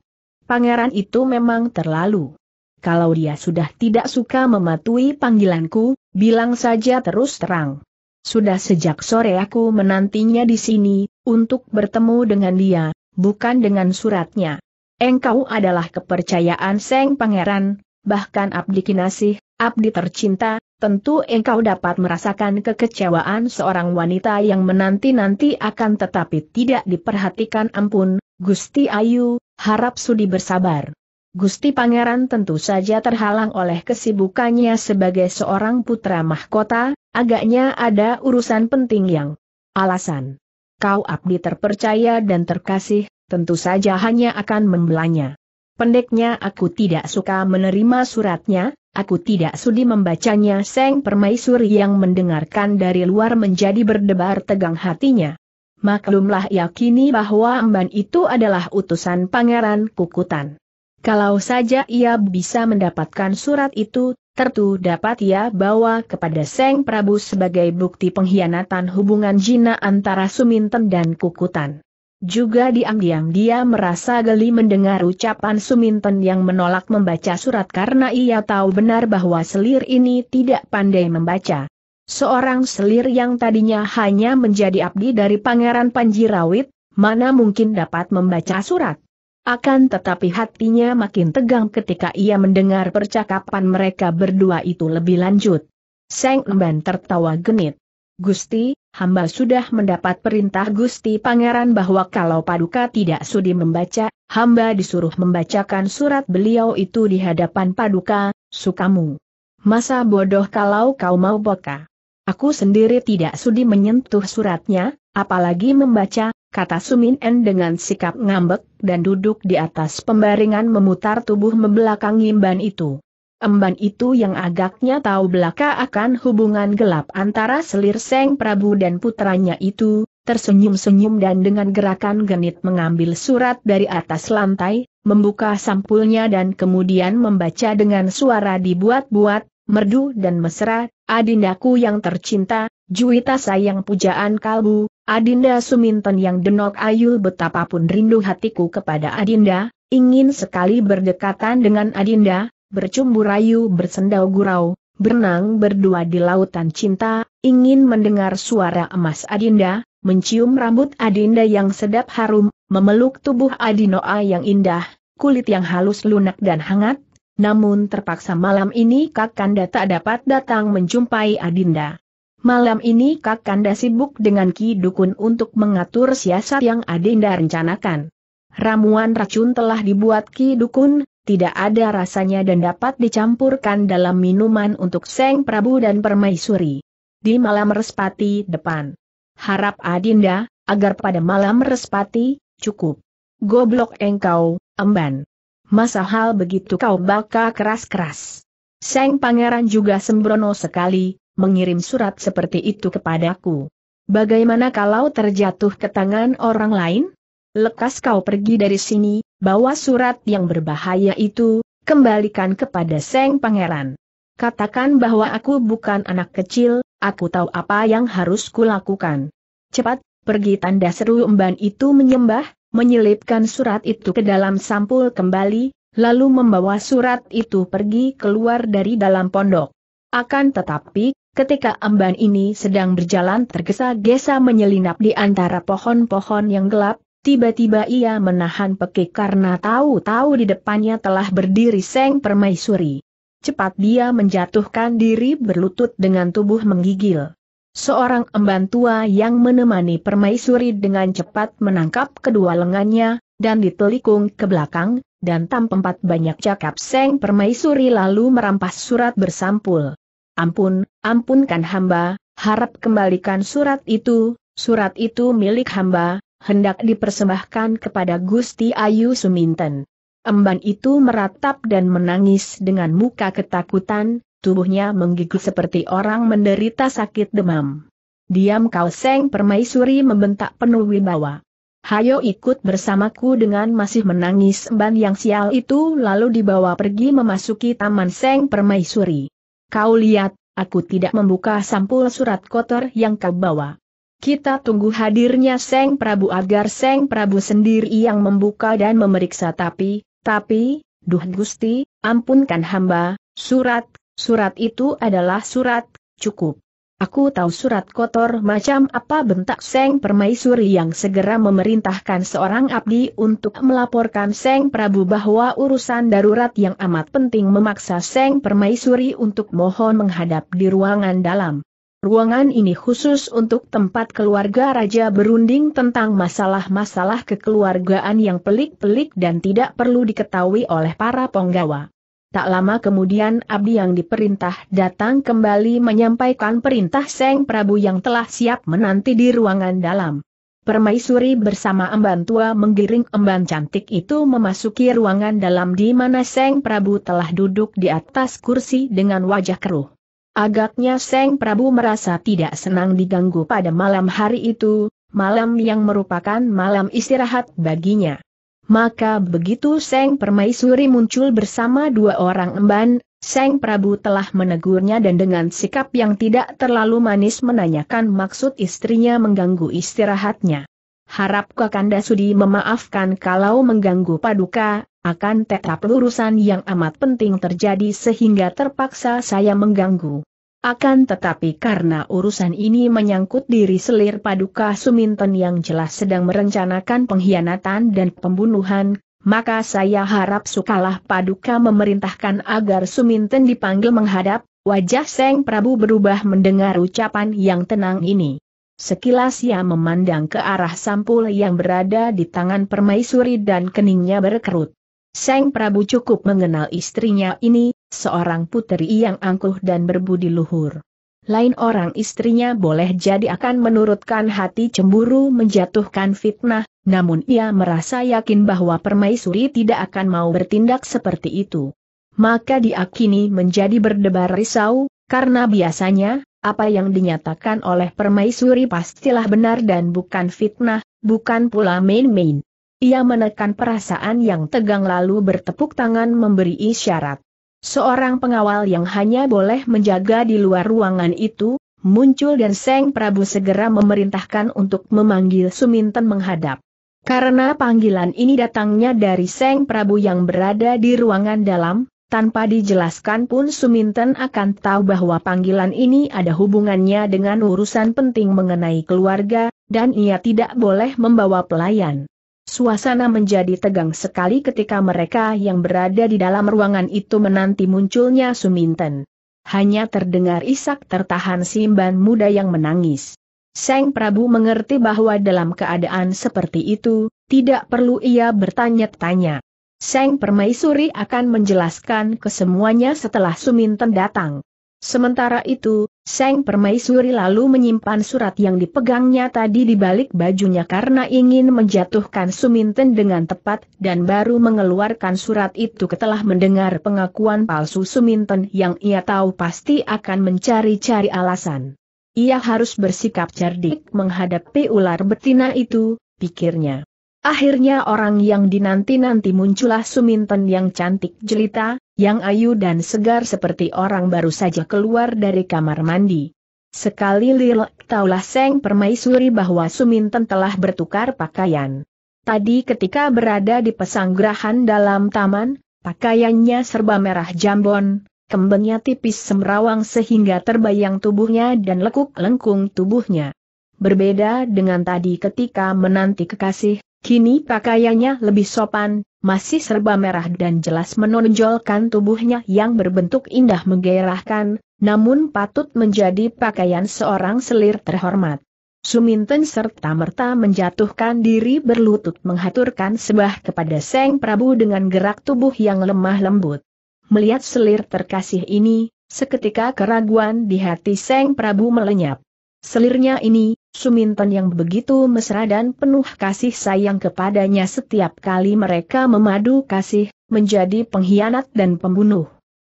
A: Pangeran itu memang terlalu. Kalau dia sudah tidak suka mematuhi panggilanku, bilang saja terus terang. Sudah sejak sore aku menantinya di sini, untuk bertemu dengan dia, bukan dengan suratnya. Engkau adalah kepercayaan Seng Pangeran, bahkan abdikinasih Abdi tercinta, tentu engkau dapat merasakan kekecewaan seorang wanita yang menanti-nanti akan tetapi tidak diperhatikan ampun, Gusti Ayu, harap sudi bersabar. Gusti Pangeran tentu saja terhalang oleh kesibukannya sebagai seorang putra mahkota, agaknya ada urusan penting yang alasan. Kau abdi terpercaya dan terkasih, tentu saja hanya akan membelanya. Pendeknya aku tidak suka menerima suratnya, Aku tidak sudi membacanya Seng Permaisuri yang mendengarkan dari luar menjadi berdebar tegang hatinya. Maklumlah yakini bahwa Emban itu adalah utusan Pangeran Kukutan. Kalau saja ia bisa mendapatkan surat itu, tertu dapat ia bawa kepada Seng Prabu sebagai bukti pengkhianatan hubungan jina antara Suminten dan Kukutan. Juga diam-diam dia merasa geli mendengar ucapan Suminten yang menolak membaca surat karena ia tahu benar bahwa selir ini tidak pandai membaca. Seorang selir yang tadinya hanya menjadi abdi dari Pangeran Panjirawit, mana mungkin dapat membaca surat. Akan tetapi hatinya makin tegang ketika ia mendengar percakapan mereka berdua itu lebih lanjut. Seng Emban tertawa genit. Gusti, hamba sudah mendapat perintah Gusti Pangeran bahwa kalau Paduka tidak sudi membaca, hamba disuruh membacakan surat beliau itu di hadapan Paduka, sukamu. Masa bodoh kalau kau mau boka. Aku sendiri tidak sudi menyentuh suratnya, apalagi membaca, kata Sumin En dengan sikap ngambek dan duduk di atas pembaringan memutar tubuh membelakangi ban itu emban itu yang agaknya tahu belaka akan hubungan gelap antara selir Seng Prabu dan putranya itu, tersenyum-senyum dan dengan gerakan genit mengambil surat dari atas lantai, membuka sampulnya dan kemudian membaca dengan suara dibuat-buat, merdu dan mesra, adindaku yang tercinta, juwita sayang pujaan kalbu, adinda suminten yang denok ayul betapapun rindu hatiku kepada adinda, ingin sekali berdekatan dengan adinda, bercumbu rayu bersendau gurau, berenang berdua di lautan cinta, ingin mendengar suara emas Adinda, mencium rambut Adinda yang sedap harum, memeluk tubuh Adinoa yang indah, kulit yang halus lunak dan hangat, namun terpaksa malam ini Kakanda tak dapat datang menjumpai Adinda. Malam ini Kakanda sibuk dengan Ki Dukun untuk mengatur siasat yang Adinda rencanakan. Ramuan racun telah dibuat Ki Dukun, tidak ada rasanya dan dapat dicampurkan dalam minuman untuk Seng Prabu dan Permaisuri. Di malam respati depan. Harap Adinda, agar pada malam respati, cukup. Goblok engkau, emban. Masa hal begitu kau baka keras-keras. Seng Pangeran juga sembrono sekali, mengirim surat seperti itu kepadaku. Bagaimana kalau terjatuh ke tangan orang lain? Lekas kau pergi dari sini, bawa surat yang berbahaya itu, kembalikan kepada Seng Pangeran. Katakan bahwa aku bukan anak kecil, aku tahu apa yang harus kulakukan. Cepat, pergi tanda seru emban itu menyembah, menyelipkan surat itu ke dalam sampul kembali, lalu membawa surat itu pergi keluar dari dalam pondok. Akan tetapi, ketika emban ini sedang berjalan tergesa-gesa menyelinap di antara pohon-pohon yang gelap, Tiba-tiba ia menahan pekik karena tahu-tahu di depannya telah berdiri Seng Permaisuri. Cepat dia menjatuhkan diri berlutut dengan tubuh menggigil. Seorang emban tua yang menemani permaisuri dengan cepat menangkap kedua lengannya, dan ditelikung ke belakang, dan tanpa empat banyak cakap seng permaisuri lalu merampas surat bersampul. Ampun, ampunkan hamba, harap kembalikan surat itu, surat itu milik hamba, hendak dipersembahkan kepada Gusti Ayu Suminten. Emban itu meratap dan menangis dengan muka ketakutan, tubuhnya menggigil seperti orang menderita sakit demam. Diam kau Seng Permaisuri membentak penuh wibawa. Hayo ikut bersamaku dengan masih menangis Emban yang sial itu lalu dibawa pergi memasuki taman Seng Permaisuri. Kau lihat, aku tidak membuka sampul surat kotor yang kau bawa. Kita tunggu hadirnya Seng Prabu agar Seng Prabu sendiri yang membuka dan memeriksa tapi, tapi, duh Gusti, ampunkan hamba, surat, surat itu adalah surat, cukup. Aku tahu surat kotor macam apa bentak Seng Permaisuri yang segera memerintahkan seorang abdi untuk melaporkan Seng Prabu bahwa urusan darurat yang amat penting memaksa Seng Permaisuri untuk mohon menghadap di ruangan dalam. Ruangan ini khusus untuk tempat keluarga raja berunding tentang masalah-masalah kekeluargaan yang pelik-pelik dan tidak perlu diketahui oleh para penggawa. Tak lama kemudian Abdi yang diperintah datang kembali menyampaikan perintah Seng Prabu yang telah siap menanti di ruangan dalam. Permaisuri bersama emban tua menggiring emban cantik itu memasuki ruangan dalam di mana Seng Prabu telah duduk di atas kursi dengan wajah keruh. Agaknya Seng Prabu merasa tidak senang diganggu pada malam hari itu, malam yang merupakan malam istirahat baginya. Maka begitu Seng Permaisuri muncul bersama dua orang emban, Seng Prabu telah menegurnya dan dengan sikap yang tidak terlalu manis menanyakan maksud istrinya mengganggu istirahatnya. Harap Kakanda Sudi memaafkan kalau mengganggu Paduka, akan tetap urusan yang amat penting terjadi sehingga terpaksa saya mengganggu. Akan tetapi karena urusan ini menyangkut diri selir paduka Suminten yang jelas sedang merencanakan pengkhianatan dan pembunuhan, maka saya harap sukalah paduka memerintahkan agar Suminten dipanggil menghadap, wajah Seng Prabu berubah mendengar ucapan yang tenang ini. Sekilas ia memandang ke arah sampul yang berada di tangan permaisuri dan keningnya berkerut. Seng Prabu cukup mengenal istrinya ini, seorang puteri yang angkuh dan berbudi luhur. Lain orang istrinya boleh jadi akan menurutkan hati cemburu menjatuhkan fitnah, namun ia merasa yakin bahwa permaisuri tidak akan mau bertindak seperti itu. Maka diakini menjadi berdebar risau, karena biasanya, apa yang dinyatakan oleh permaisuri pastilah benar dan bukan fitnah, bukan pula main-main. Ia menekan perasaan yang tegang lalu bertepuk tangan memberi isyarat. Seorang pengawal yang hanya boleh menjaga di luar ruangan itu, muncul dan Seng Prabu segera memerintahkan untuk memanggil Suminten menghadap. Karena panggilan ini datangnya dari Seng Prabu yang berada di ruangan dalam, tanpa dijelaskan pun Suminten akan tahu bahwa panggilan ini ada hubungannya dengan urusan penting mengenai keluarga, dan ia tidak boleh membawa pelayan. Suasana menjadi tegang sekali ketika mereka yang berada di dalam ruangan itu menanti munculnya Suminten. Hanya terdengar isak tertahan simban muda yang menangis. Seng Prabu mengerti bahwa dalam keadaan seperti itu, tidak perlu ia bertanya-tanya. Seng Permaisuri akan menjelaskan kesemuanya setelah Suminten datang. Sementara itu, Seng Permaisuri lalu menyimpan surat yang dipegangnya tadi di balik bajunya karena ingin menjatuhkan Suminten dengan tepat dan baru mengeluarkan surat itu setelah mendengar pengakuan palsu Suminten yang ia tahu pasti akan mencari-cari alasan. Ia harus bersikap cerdik menghadapi ular betina itu, pikirnya. Akhirnya orang yang dinanti-nanti muncullah Suminten yang cantik jelita, yang ayu dan segar seperti orang baru saja keluar dari kamar mandi. Sekali Lil taulah Seng Permaisuri bahwa Suminten telah bertukar pakaian. Tadi ketika berada di pesanggrahan dalam taman, pakaiannya serba merah jambon, kembangnya tipis semrawang sehingga terbayang tubuhnya dan lekuk lengkung tubuhnya. Berbeda dengan tadi ketika menanti kekasih, kini pakaiannya lebih sopan, masih serba merah dan jelas menonjolkan tubuhnya yang berbentuk indah menggairahkan, namun patut menjadi pakaian seorang selir terhormat. Suminten serta merta menjatuhkan diri berlutut menghaturkan sebah kepada Seng Prabu dengan gerak tubuh yang lemah lembut. Melihat selir terkasih ini, seketika keraguan di hati Seng Prabu melenyap. Selirnya ini, Suminton yang begitu mesra dan penuh kasih sayang kepadanya setiap kali mereka memadu kasih, menjadi pengkhianat dan pembunuh.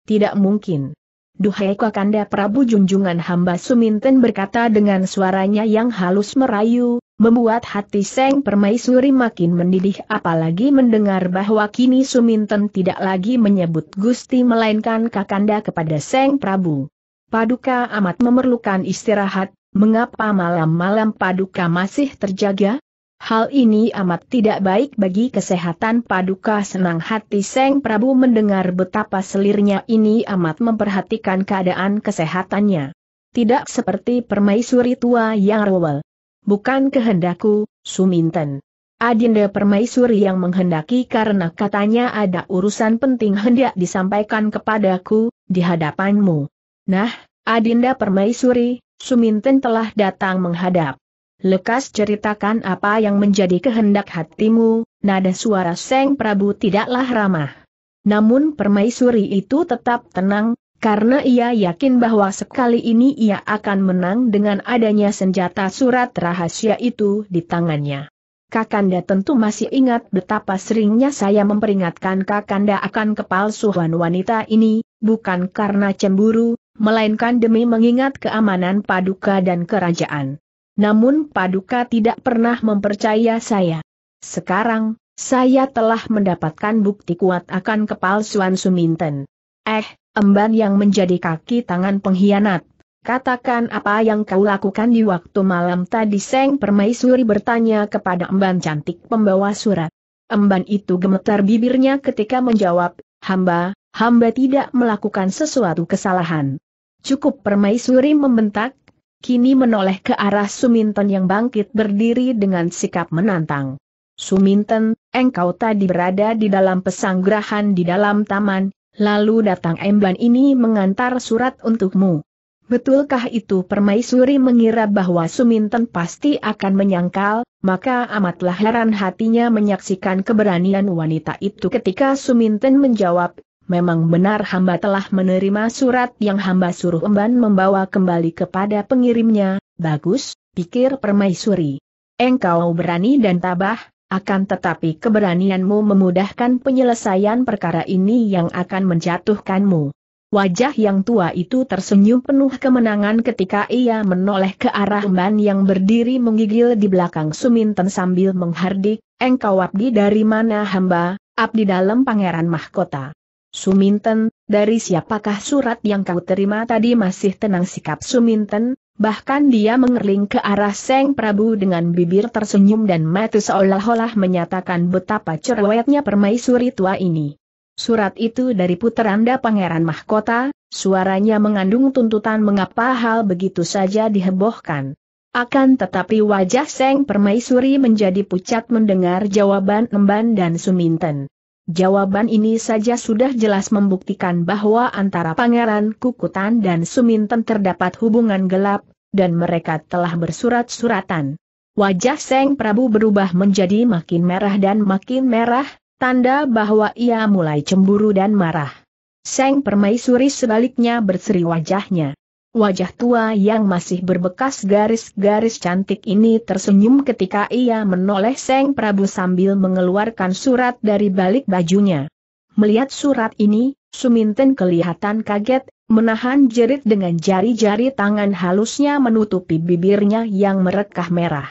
A: Tidak mungkin. Duhai Kakanda Prabu Junjungan hamba Suminten berkata dengan suaranya yang halus merayu, membuat hati Seng Permaisuri makin mendidih apalagi mendengar bahwa kini Suminten tidak lagi menyebut Gusti melainkan Kakanda kepada Seng Prabu. Paduka amat memerlukan istirahat, mengapa malam-malam Paduka masih terjaga? Hal ini amat tidak baik bagi kesehatan Paduka senang hati Seng Prabu mendengar betapa selirnya ini amat memperhatikan keadaan kesehatannya. Tidak seperti permaisuri tua yang rewel. Bukan kehendakku, Suminten. Adinda permaisuri yang menghendaki karena katanya ada urusan penting hendak disampaikan kepadaku, di hadapanmu. Nah, Adinda permaisuri, Suminten telah datang menghadap. Lekas ceritakan apa yang menjadi kehendak hatimu, nada suara Seng Prabu tidaklah ramah. Namun permaisuri itu tetap tenang, karena ia yakin bahwa sekali ini ia akan menang dengan adanya senjata surat rahasia itu di tangannya. Kakanda tentu masih ingat betapa seringnya saya memperingatkan Kakanda akan kepalsuhan wanita ini, bukan karena cemburu, melainkan demi mengingat keamanan Paduka dan kerajaan. Namun Paduka tidak pernah mempercaya saya. Sekarang, saya telah mendapatkan bukti kuat akan kepalsuan Suminten. Eh, emban yang menjadi kaki tangan pengkhianat. Katakan apa yang kau lakukan di waktu malam tadi Seng Permaisuri bertanya kepada emban cantik pembawa surat. Emban itu gemetar bibirnya ketika menjawab, hamba, hamba tidak melakukan sesuatu kesalahan. Cukup permaisuri membentak, kini menoleh ke arah Suminten yang bangkit berdiri dengan sikap menantang. Suminten, engkau tadi berada di dalam pesanggrahan di dalam taman, lalu datang Emblan ini mengantar surat untukmu. Betulkah itu permaisuri mengira bahwa Suminten pasti akan menyangkal, maka amatlah heran hatinya menyaksikan keberanian wanita itu ketika Suminten menjawab, memang benar hamba telah menerima surat yang hamba suruh emban membawa kembali kepada pengirimnya, bagus, pikir permaisuri. Engkau berani dan tabah, akan tetapi keberanianmu memudahkan penyelesaian perkara ini yang akan menjatuhkanmu. Wajah yang tua itu tersenyum penuh kemenangan ketika ia menoleh ke arah Mban yang berdiri menggigil di belakang Suminten sambil menghardik, Engkau abdi dari mana hamba, abdi dalam pangeran mahkota. Suminten, dari siapakah surat yang kau terima tadi masih tenang sikap Suminten, bahkan dia mengerling ke arah Seng Prabu dengan bibir tersenyum dan matius seolah-olah menyatakan betapa cerewetnya permaisuri tua ini. Surat itu dari puteranda Pangeran Mahkota, suaranya mengandung tuntutan mengapa hal begitu saja dihebohkan. Akan tetapi wajah Seng Permaisuri menjadi pucat mendengar jawaban Emban dan Suminten. Jawaban ini saja sudah jelas membuktikan bahwa antara Pangeran Kukutan dan Suminten terdapat hubungan gelap, dan mereka telah bersurat-suratan. Wajah Seng Prabu berubah menjadi makin merah dan makin merah, tanda bahwa ia mulai cemburu dan marah. Seng Permaisuri sebaliknya berseri wajahnya. Wajah tua yang masih berbekas garis-garis cantik ini tersenyum ketika ia menoleh Seng Prabu sambil mengeluarkan surat dari balik bajunya. Melihat surat ini, Suminten kelihatan kaget, menahan jerit dengan jari-jari tangan halusnya menutupi bibirnya yang merekah merah.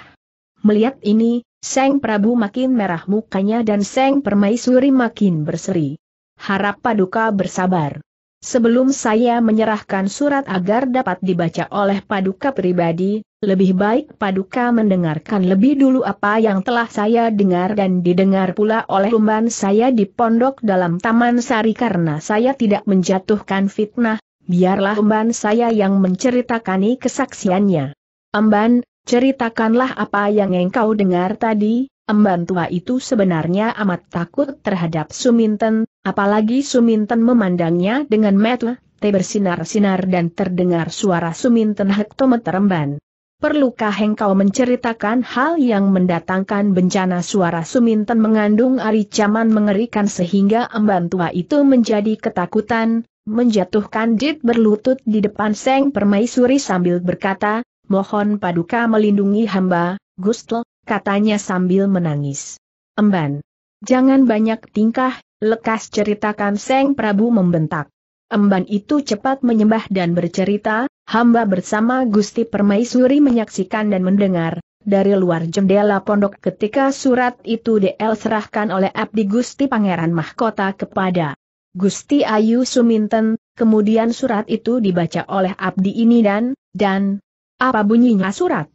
A: Melihat ini, Seng Prabu makin merah mukanya dan Seng Permaisuri makin berseri. Harap paduka bersabar. Sebelum saya menyerahkan surat agar dapat dibaca oleh paduka pribadi, lebih baik paduka mendengarkan lebih dulu apa yang telah saya dengar dan didengar pula oleh umban saya di pondok dalam Taman Sari karena saya tidak menjatuhkan fitnah, biarlah umban saya yang menceritakan kesaksiannya. Amban, ceritakanlah apa yang engkau dengar tadi, Emban tua itu sebenarnya amat takut terhadap Suminten, apalagi Suminten memandangnya dengan mata bersinar-sinar dan terdengar suara Suminten hektometer emban. Perlukah engkau menceritakan hal yang mendatangkan bencana suara Suminten mengandung aricaman mengerikan sehingga emban tua itu menjadi ketakutan, menjatuhkan dit berlutut di depan Seng Permaisuri sambil berkata, mohon paduka melindungi hamba, Gusto, katanya sambil menangis. Emban. Jangan banyak tingkah, lekas ceritakan Seng Prabu membentak. Emban itu cepat menyembah dan bercerita, hamba bersama Gusti Permaisuri menyaksikan dan mendengar, dari luar jendela pondok ketika surat itu DL serahkan oleh Abdi Gusti Pangeran Mahkota kepada Gusti Ayu Suminten, kemudian surat itu dibaca oleh Abdi ini dan, dan, apa bunyinya surat?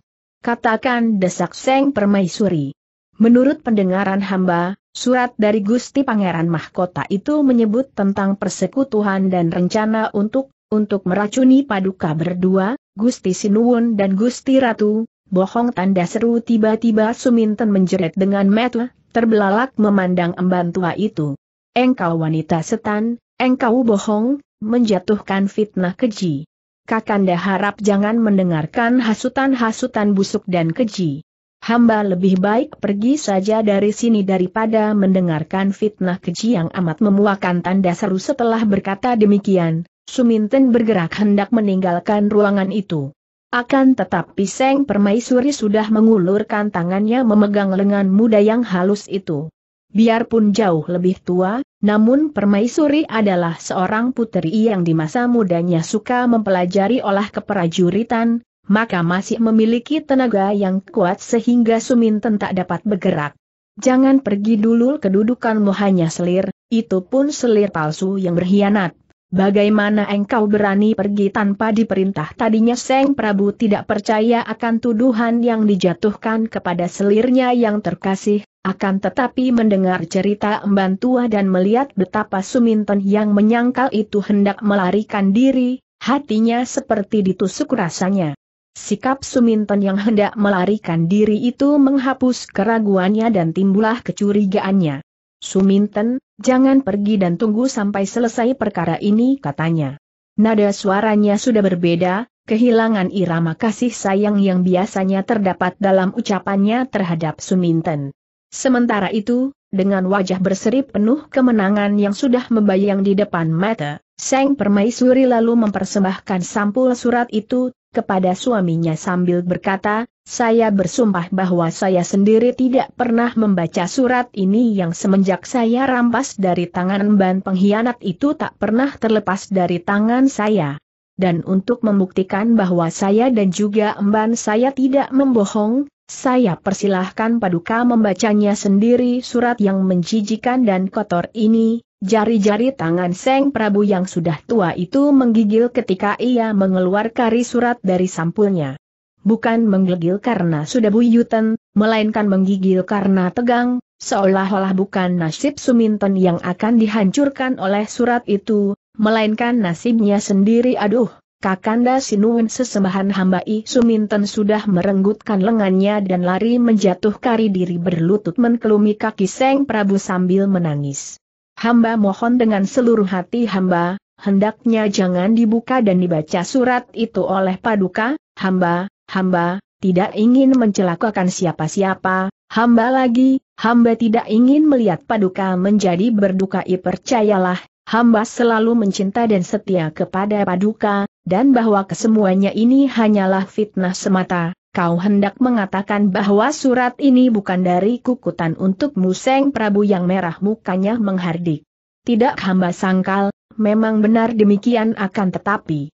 A: katakan desak Seng Permaisuri. Menurut pendengaran hamba, surat dari Gusti Pangeran Mahkota itu menyebut tentang persekutuan dan rencana untuk, untuk meracuni paduka berdua, Gusti Sinuwun dan Gusti Ratu, bohong tanda seru tiba-tiba Suminten menjerit dengan metu, terbelalak memandang emban tua itu. Engkau wanita setan, engkau bohong, menjatuhkan fitnah keji. Kakanda harap jangan mendengarkan hasutan-hasutan busuk dan keji. Hamba lebih baik pergi saja dari sini daripada mendengarkan fitnah keji yang amat memuakan tanda seru setelah berkata demikian, Suminten bergerak hendak meninggalkan ruangan itu. Akan tetapi Seng Permaisuri sudah mengulurkan tangannya memegang lengan muda yang halus itu. Biarpun jauh lebih tua, namun Permaisuri adalah seorang puteri yang di masa mudanya suka mempelajari olah keperajuritan, maka masih memiliki tenaga yang kuat sehingga Suminten tak dapat bergerak. Jangan pergi dulu kedudukanmu hanya selir, itu pun selir palsu yang berkhianat. Bagaimana engkau berani pergi tanpa diperintah tadinya Seng Prabu tidak percaya akan tuduhan yang dijatuhkan kepada selirnya yang terkasih, akan tetapi mendengar cerita Emban Tua dan melihat betapa Suminton yang menyangkal itu hendak melarikan diri, hatinya seperti ditusuk rasanya. Sikap Suminton yang hendak melarikan diri itu menghapus keraguannya dan timbullah kecurigaannya. Suminton, jangan pergi dan tunggu sampai selesai perkara ini katanya. Nada suaranya sudah berbeda, kehilangan irama kasih sayang yang biasanya terdapat dalam ucapannya terhadap Suminton. Sementara itu, dengan wajah berseri penuh kemenangan yang sudah membayang di depan mata, Seng Permaisuri lalu mempersembahkan sampul surat itu, kepada suaminya sambil berkata, saya bersumpah bahwa saya sendiri tidak pernah membaca surat ini yang semenjak saya rampas dari tangan ban pengkhianat itu tak pernah terlepas dari tangan saya. Dan untuk membuktikan bahwa saya dan juga emban saya tidak membohong, saya persilahkan Paduka membacanya sendiri surat yang menjijikan dan kotor ini, jari-jari tangan Seng Prabu yang sudah tua itu menggigil ketika ia mengeluarkan surat dari sampulnya. Bukan menggigil karena sudah buyutan, melainkan menggigil karena tegang, seolah-olah bukan nasib Suminten yang akan dihancurkan oleh surat itu, melainkan nasibnya sendiri aduh, Kakanda Sinuun sesembahan hamba I Suminten sudah merenggutkan lengannya dan lari menjatuh kari diri berlutut mengkelumi kaki Seng Prabu sambil menangis. Hamba mohon dengan seluruh hati hamba, hendaknya jangan dibuka dan dibaca surat itu oleh paduka, hamba, hamba, tidak ingin mencelakakan siapa-siapa, hamba lagi, hamba tidak ingin melihat paduka menjadi berduka I percayalah, hamba selalu mencinta dan setia kepada Paduka, dan bahwa kesemuanya ini hanyalah fitnah semata. Kau hendak mengatakan bahwa surat ini bukan dari kukutan untuk Museng Prabu yang merah mukanya menghardik. Tidak hamba sangkal, memang benar demikian akan tetapi.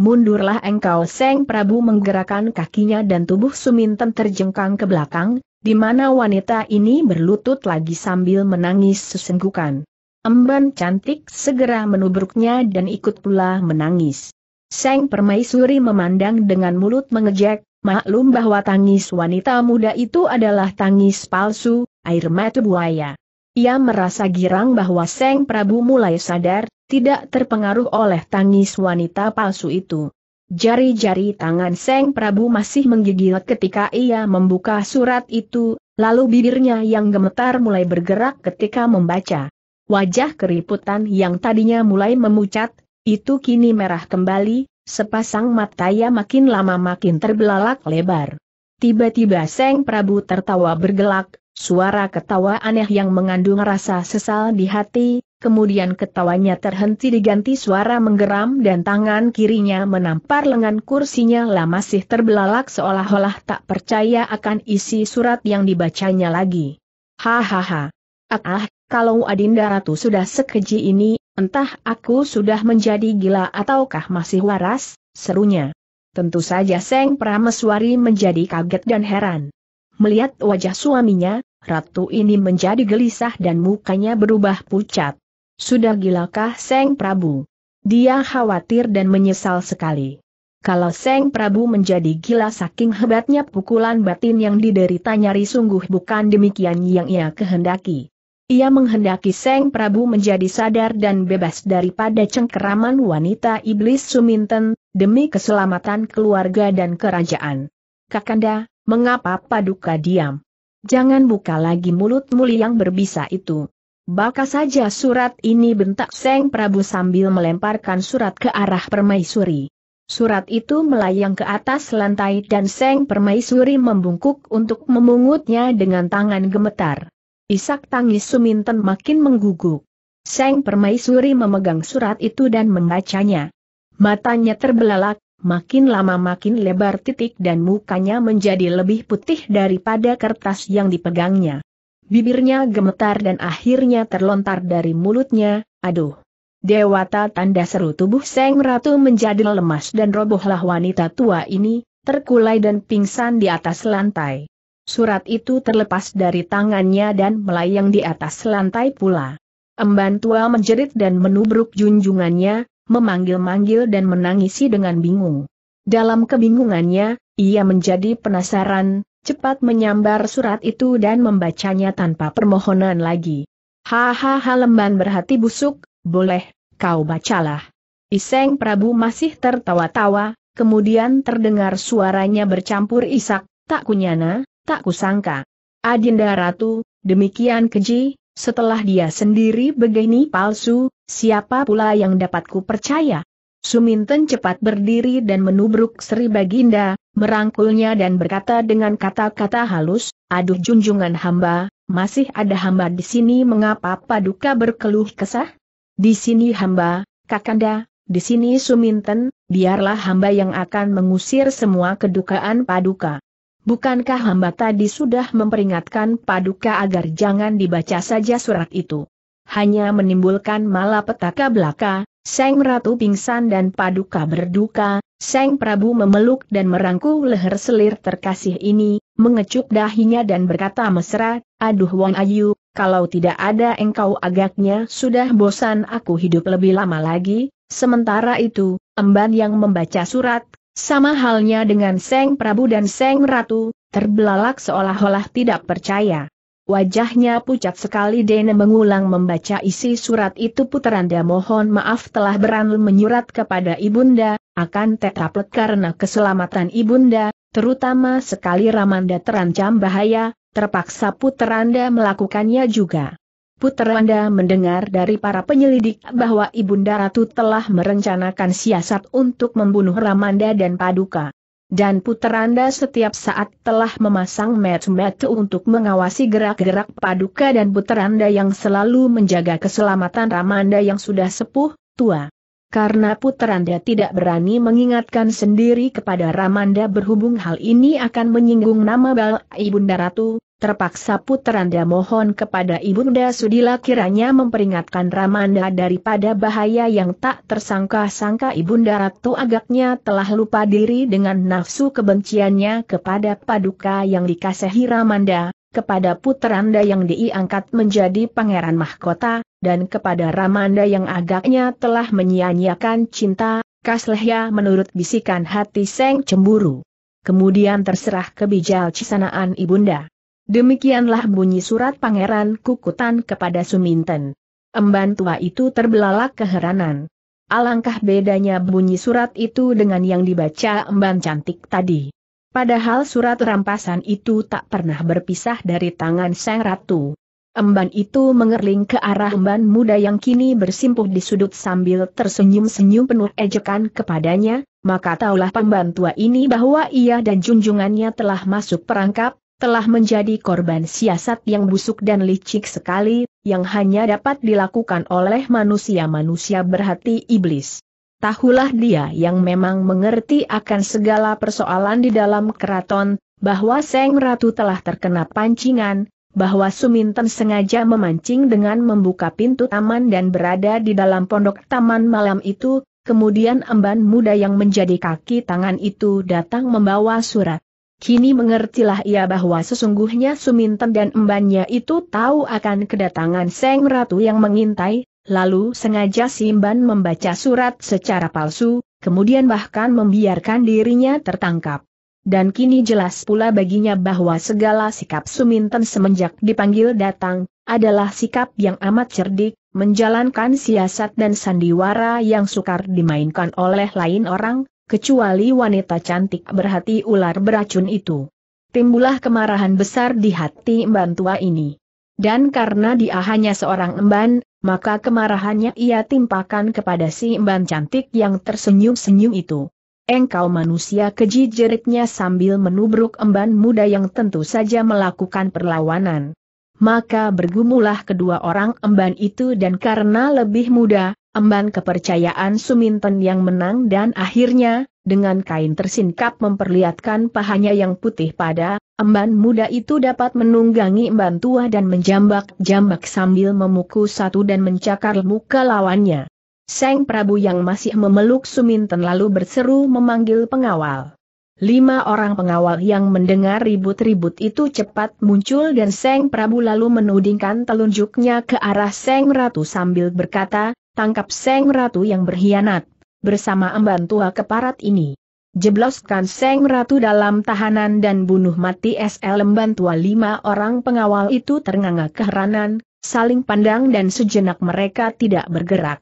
A: Mundurlah engkau Seng Prabu menggerakkan kakinya dan tubuh Suminten terjengkang ke belakang, di mana wanita ini berlutut lagi sambil menangis sesenggukan. Emban cantik segera menubruknya dan ikut pula menangis. Seng permaisuri memandang dengan mulut mengejek, maklum bahwa tangis wanita muda itu adalah tangis palsu, air mata buaya. Ia merasa girang bahwa Seng Prabu mulai sadar, tidak terpengaruh oleh tangis wanita palsu itu. Jari-jari tangan Seng Prabu masih menggigil ketika ia membuka surat itu, lalu bibirnya yang gemetar mulai bergerak ketika membaca. Wajah keriputan yang tadinya mulai memucat, itu kini merah kembali, sepasang matanya makin lama makin terbelalak lebar. Tiba-tiba Seng Prabu tertawa bergelak, suara ketawa aneh yang mengandung rasa sesal di hati, kemudian ketawanya terhenti diganti suara menggeram dan tangan kirinya menampar lengan kursinya lah masih terbelalak seolah-olah tak percaya akan isi surat yang dibacanya lagi. Hahaha. ah. ah kalau Adinda Ratu sudah sekeji ini, entah aku sudah menjadi gila ataukah masih waras, serunya. Tentu saja Seng Prameswari menjadi kaget dan heran. Melihat wajah suaminya, Ratu ini menjadi gelisah dan mukanya berubah pucat. Sudah gilakah Seng Prabu? Dia khawatir dan menyesal sekali. Kalau Seng Prabu menjadi gila saking hebatnya pukulan batin yang dideritanya nyari sungguh bukan demikian yang ia kehendaki. Ia menghendaki Seng Prabu menjadi sadar dan bebas daripada cengkeraman wanita iblis Suminten, demi keselamatan keluarga dan kerajaan. Kakanda, mengapa paduka diam? Jangan buka lagi mulut muli yang berbisa itu. Baka saja surat ini bentak Seng Prabu sambil melemparkan surat ke arah permaisuri. Surat itu melayang ke atas lantai dan Seng Permaisuri membungkuk untuk memungutnya dengan tangan gemetar. Isak tangis Suminten makin mengguguk. Seng Permaisuri memegang surat itu dan membacanya. Matanya terbelalak, makin lama makin lebar titik dan mukanya menjadi lebih putih daripada kertas yang dipegangnya. Bibirnya gemetar dan akhirnya terlontar dari mulutnya, aduh. Dewata tanda seru tubuh Seng Ratu menjadi lemas dan robohlah wanita tua ini, terkulai dan pingsan di atas lantai. Surat itu terlepas dari tangannya dan melayang di atas lantai pula. Emban tua menjerit dan menubruk junjungannya, memanggil-manggil dan menangisi dengan bingung. Dalam kebingungannya, ia menjadi penasaran, cepat menyambar surat itu dan membacanya tanpa permohonan lagi. Hahaha lemban berhati busuk, boleh, kau bacalah. Iseng Prabu masih tertawa-tawa, kemudian terdengar suaranya bercampur isak, tak kunyana, tak kusangka. Adinda Ratu, demikian keji, setelah dia sendiri begini palsu, siapa pula yang dapatku percaya? Suminten cepat berdiri dan menubruk Sri Baginda, merangkulnya dan berkata dengan kata-kata halus, aduh junjungan hamba, masih ada hamba di sini mengapa paduka berkeluh kesah? Di sini hamba, kakanda, di sini Suminten, biarlah hamba yang akan mengusir semua kedukaan paduka bukankah hamba tadi sudah memperingatkan Paduka agar jangan dibaca saja surat itu? Hanya menimbulkan malapetaka belaka, Seng Ratu pingsan dan Paduka berduka, Seng Prabu memeluk dan merangkul leher selir terkasih ini, mengecup dahinya dan berkata mesra, Aduh Wang Ayu, kalau tidak ada engkau agaknya sudah bosan aku hidup lebih lama lagi, sementara itu, emban yang membaca surat, sama halnya dengan Seng Prabu dan Seng Ratu, terbelalak seolah-olah tidak percaya. Wajahnya pucat sekali Dene mengulang membaca isi surat itu Puteranda mohon maaf telah beranul menyurat kepada Ibunda, akan tetaplet karena keselamatan Ibunda, terutama sekali Ramanda terancam bahaya, terpaksa Puteranda melakukannya juga. Puter Anda mendengar dari para penyelidik bahwa Ibunda Ratu telah merencanakan siasat untuk membunuh Ramanda dan Paduka. Dan Puteranda setiap saat telah memasang mete metu untuk mengawasi gerak-gerak Paduka dan Puteranda yang selalu menjaga keselamatan Ramanda yang sudah sepuh, tua. Karena Puteranda tidak berani mengingatkan sendiri kepada Ramanda berhubung hal ini akan menyinggung nama Bal Ibunda Ratu, Terpaksa puteranda mohon kepada Ibunda Sudila kiranya memperingatkan Ramanda daripada bahaya yang tak tersangka-sangka Ibunda Ratu agaknya telah lupa diri dengan nafsu kebenciannya kepada Paduka yang dikasihi Ramanda, kepada puteranda yang diangkat menjadi pangeran mahkota, dan kepada Ramanda yang agaknya telah menyia-nyiakan cinta, Kaslehya menurut bisikan hati Seng cemburu. Kemudian terserah kebijal cisanaan Ibunda. Demikianlah bunyi surat Pangeran Kukutan kepada Suminten. Emban tua itu terbelalak keheranan. Alangkah bedanya bunyi surat itu dengan yang dibaca emban cantik tadi. Padahal surat rampasan itu tak pernah berpisah dari tangan sang ratu. Emban itu mengerling ke arah emban muda yang kini bersimpuh di sudut sambil tersenyum-senyum penuh ejekan kepadanya, maka taulah pembantua ini bahwa ia dan junjungannya telah masuk perangkap, telah menjadi korban siasat yang busuk dan licik sekali, yang hanya dapat dilakukan oleh manusia-manusia berhati iblis. Tahulah dia yang memang mengerti akan segala persoalan di dalam keraton, bahwa Seng Ratu telah terkena pancingan, bahwa Suminten sengaja memancing dengan membuka pintu taman dan berada di dalam pondok taman malam itu, kemudian emban muda yang menjadi kaki tangan itu datang membawa surat. Kini mengertilah ia bahwa sesungguhnya Suminten dan embannya itu tahu akan kedatangan Seng Ratu yang mengintai, lalu sengaja Simban membaca surat secara palsu, kemudian bahkan membiarkan dirinya tertangkap. Dan kini jelas pula baginya bahwa segala sikap Suminten semenjak dipanggil datang, adalah sikap yang amat cerdik, menjalankan siasat dan sandiwara yang sukar dimainkan oleh lain orang, kecuali wanita cantik berhati ular beracun itu. Timbulah kemarahan besar di hati emban tua ini. Dan karena dia hanya seorang emban, maka kemarahannya ia timpakan kepada si emban cantik yang tersenyum-senyum itu. Engkau manusia keji jeritnya sambil menubruk emban muda yang tentu saja melakukan perlawanan. Maka bergumulah kedua orang emban itu dan karena lebih muda, Emban kepercayaan Suminten yang menang dan akhirnya, dengan kain tersingkap memperlihatkan pahanya yang putih pada, emban muda itu dapat menunggangi emban tua dan menjambak-jambak sambil memukul satu dan mencakar muka lawannya. Seng Prabu yang masih memeluk Suminten lalu berseru memanggil pengawal. Lima orang pengawal yang mendengar ribut-ribut itu cepat muncul dan Seng Prabu lalu menudingkan telunjuknya ke arah Seng Ratu sambil berkata, tangkap Seng Ratu yang berkhianat, bersama emban tua keparat ini. Jebloskan Seng Ratu dalam tahanan dan bunuh mati SL emban tua lima orang pengawal itu ternganga keheranan, saling pandang dan sejenak mereka tidak bergerak.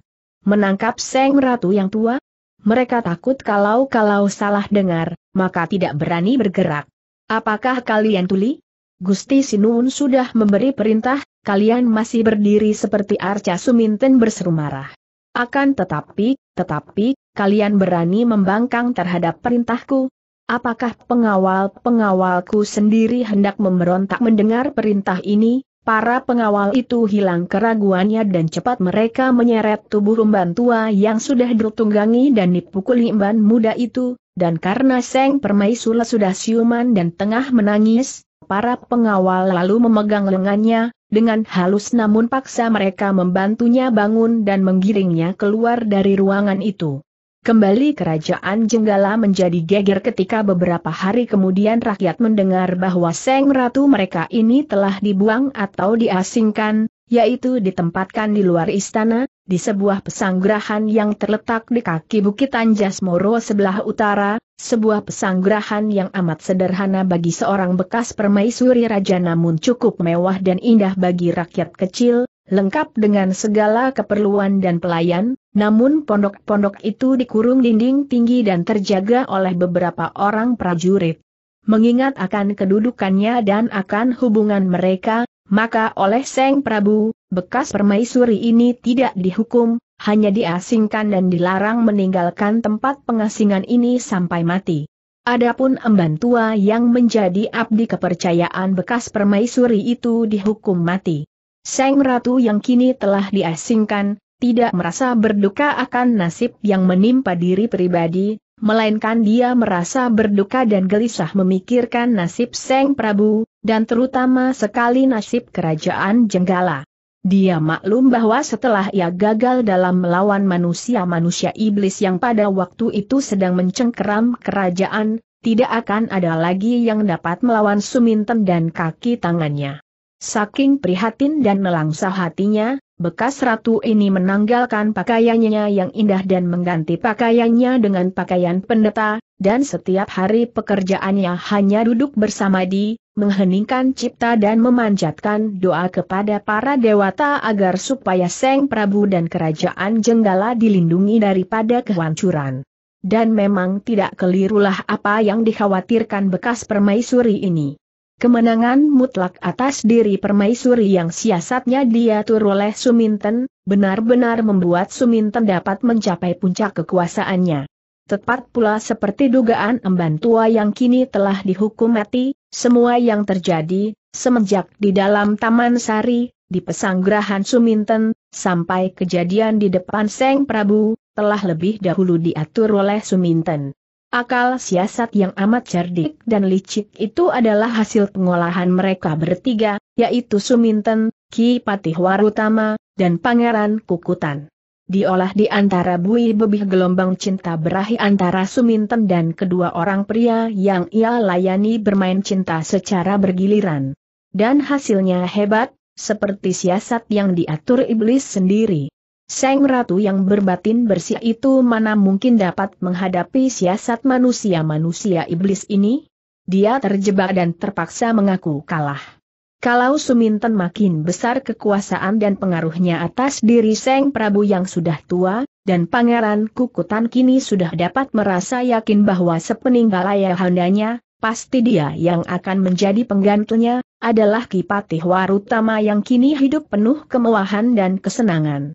A: Menangkap Seng Ratu yang tua? Mereka takut kalau-kalau salah dengar, maka tidak berani bergerak. Apakah kalian tuli? Gusti Sinun sudah memberi perintah, kalian masih berdiri seperti arca suminten berseru marah. Akan tetapi, tetapi, kalian berani membangkang terhadap perintahku? Apakah pengawal-pengawalku sendiri hendak memberontak mendengar perintah ini? Para pengawal itu hilang keraguannya dan cepat mereka menyeret tubuh umban tua yang sudah ditunggangi dan dipukuli umban muda itu, dan karena Seng Permaisula sudah siuman dan tengah menangis, Para pengawal lalu memegang lengannya, dengan halus namun paksa mereka membantunya bangun dan menggiringnya keluar dari ruangan itu. Kembali kerajaan Jenggala menjadi geger ketika beberapa hari kemudian rakyat mendengar bahwa Seng Ratu mereka ini telah dibuang atau diasingkan, yaitu ditempatkan di luar istana, di sebuah pesanggrahan yang terletak di kaki Bukit Anjas Moro sebelah utara, sebuah pesanggrahan yang amat sederhana bagi seorang bekas permaisuri raja namun cukup mewah dan indah bagi rakyat kecil, lengkap dengan segala keperluan dan pelayan, namun pondok-pondok itu dikurung dinding tinggi dan terjaga oleh beberapa orang prajurit. Mengingat akan kedudukannya dan akan hubungan mereka, maka oleh Seng Prabu, bekas permaisuri ini tidak dihukum, hanya diasingkan dan dilarang meninggalkan tempat pengasingan ini sampai mati. Adapun emban tua yang menjadi abdi kepercayaan bekas permaisuri itu dihukum mati. Seng Ratu yang kini telah diasingkan, tidak merasa berduka akan nasib yang menimpa diri pribadi, melainkan dia merasa berduka dan gelisah memikirkan nasib Seng Prabu, dan terutama sekali nasib kerajaan Jenggala. Dia maklum bahwa setelah ia gagal dalam melawan manusia-manusia iblis yang pada waktu itu sedang mencengkeram kerajaan, tidak akan ada lagi yang dapat melawan Suminten dan kaki tangannya. Saking prihatin dan nelangsa hatinya, Bekas ratu ini menanggalkan pakaiannya yang indah dan mengganti pakaiannya dengan pakaian pendeta, dan setiap hari pekerjaannya hanya duduk bersama di, mengheningkan cipta dan memanjatkan doa kepada para dewata agar supaya Seng Prabu dan kerajaan Jenggala dilindungi daripada kehancuran. Dan memang tidak kelirulah apa yang dikhawatirkan bekas permaisuri ini. Kemenangan mutlak atas diri permaisuri yang siasatnya diatur oleh Suminten, benar-benar membuat Suminten dapat mencapai puncak kekuasaannya. Tepat pula seperti dugaan emban tua yang kini telah dihukum mati, semua yang terjadi, semenjak di dalam Taman Sari, di pesanggrahan Suminten, sampai kejadian di depan Seng Prabu, telah lebih dahulu diatur oleh Suminten. Akal siasat yang amat cerdik dan licik itu adalah hasil pengolahan mereka bertiga, yaitu Suminten, Ki Patih Warutama, dan Pangeran Kukutan. Diolah di antara buih bebih gelombang cinta berahi antara Suminten dan kedua orang pria yang ia layani bermain cinta secara bergiliran. Dan hasilnya hebat, seperti siasat yang diatur iblis sendiri. Seng Ratu yang berbatin bersih itu mana mungkin dapat menghadapi siasat manusia-manusia iblis ini? Dia terjebak dan terpaksa mengaku kalah. Kalau Suminten makin besar kekuasaan dan pengaruhnya atas diri Seng Prabu yang sudah tua, dan Pangeran Kukutan kini sudah dapat merasa yakin bahwa sepeninggal ayahandanya, pasti dia yang akan menjadi penggantunya, adalah Kipatih Warutama yang kini hidup penuh kemewahan dan kesenangan.